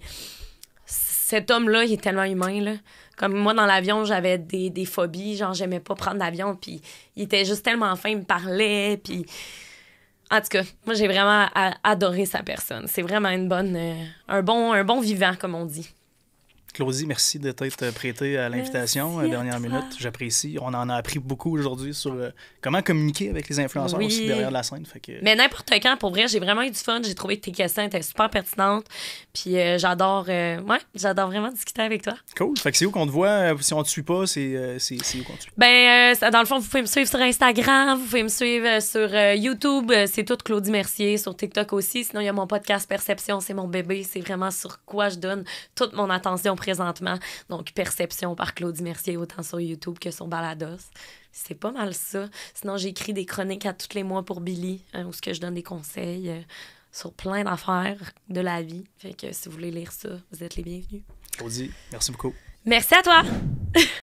cet homme-là, il est tellement humain, là. Comme moi, dans l'avion, j'avais des, phobies, genre, j'aimais pas prendre l'avion, puis il était juste tellement fin, il me parlait, puis... En tout cas, moi, j'ai vraiment adoré sa personne. C'est vraiment une bonne... Euh, un, bon, un bon vivant, comme on dit. Claudie, merci de t'être euh, prêtée à l'invitation euh, dernière minute. J'apprécie. On en a appris beaucoup aujourd'hui sur euh, comment communiquer avec les influenceurs aussi derrière la scène. Mais n'importe quand, pour vrai, j'ai vraiment eu du fun. J'ai trouvé que tes questions étaient super pertinentes. Puis j'adore ouais, j'adore vraiment discuter avec toi. Cool. Fait que c'est où qu'on te voit? Si on te suit pas, c'est, où qu'on te suit? Ben, dans le fond, vous pouvez me suivre sur Instagram, vous pouvez me suivre sur YouTube. C'est tout Claudie Mercier. Sur TikTok aussi. Sinon, il y a mon podcast Perception. C'est mon bébé. C'est vraiment sur quoi je donne toute mon attention présentement. Donc, Perception par Claudie Mercier, autant sur YouTube que sur Balados. C'est pas mal ça. Sinon, j'écris des chroniques à tous les mois pour Billy, hein, où ce que je donne des conseils euh, sur plein d'affaires de la vie. Fait que si vous voulez lire ça, vous êtes les bienvenus. Claudie, merci beaucoup. Merci à toi. [LAUGHS]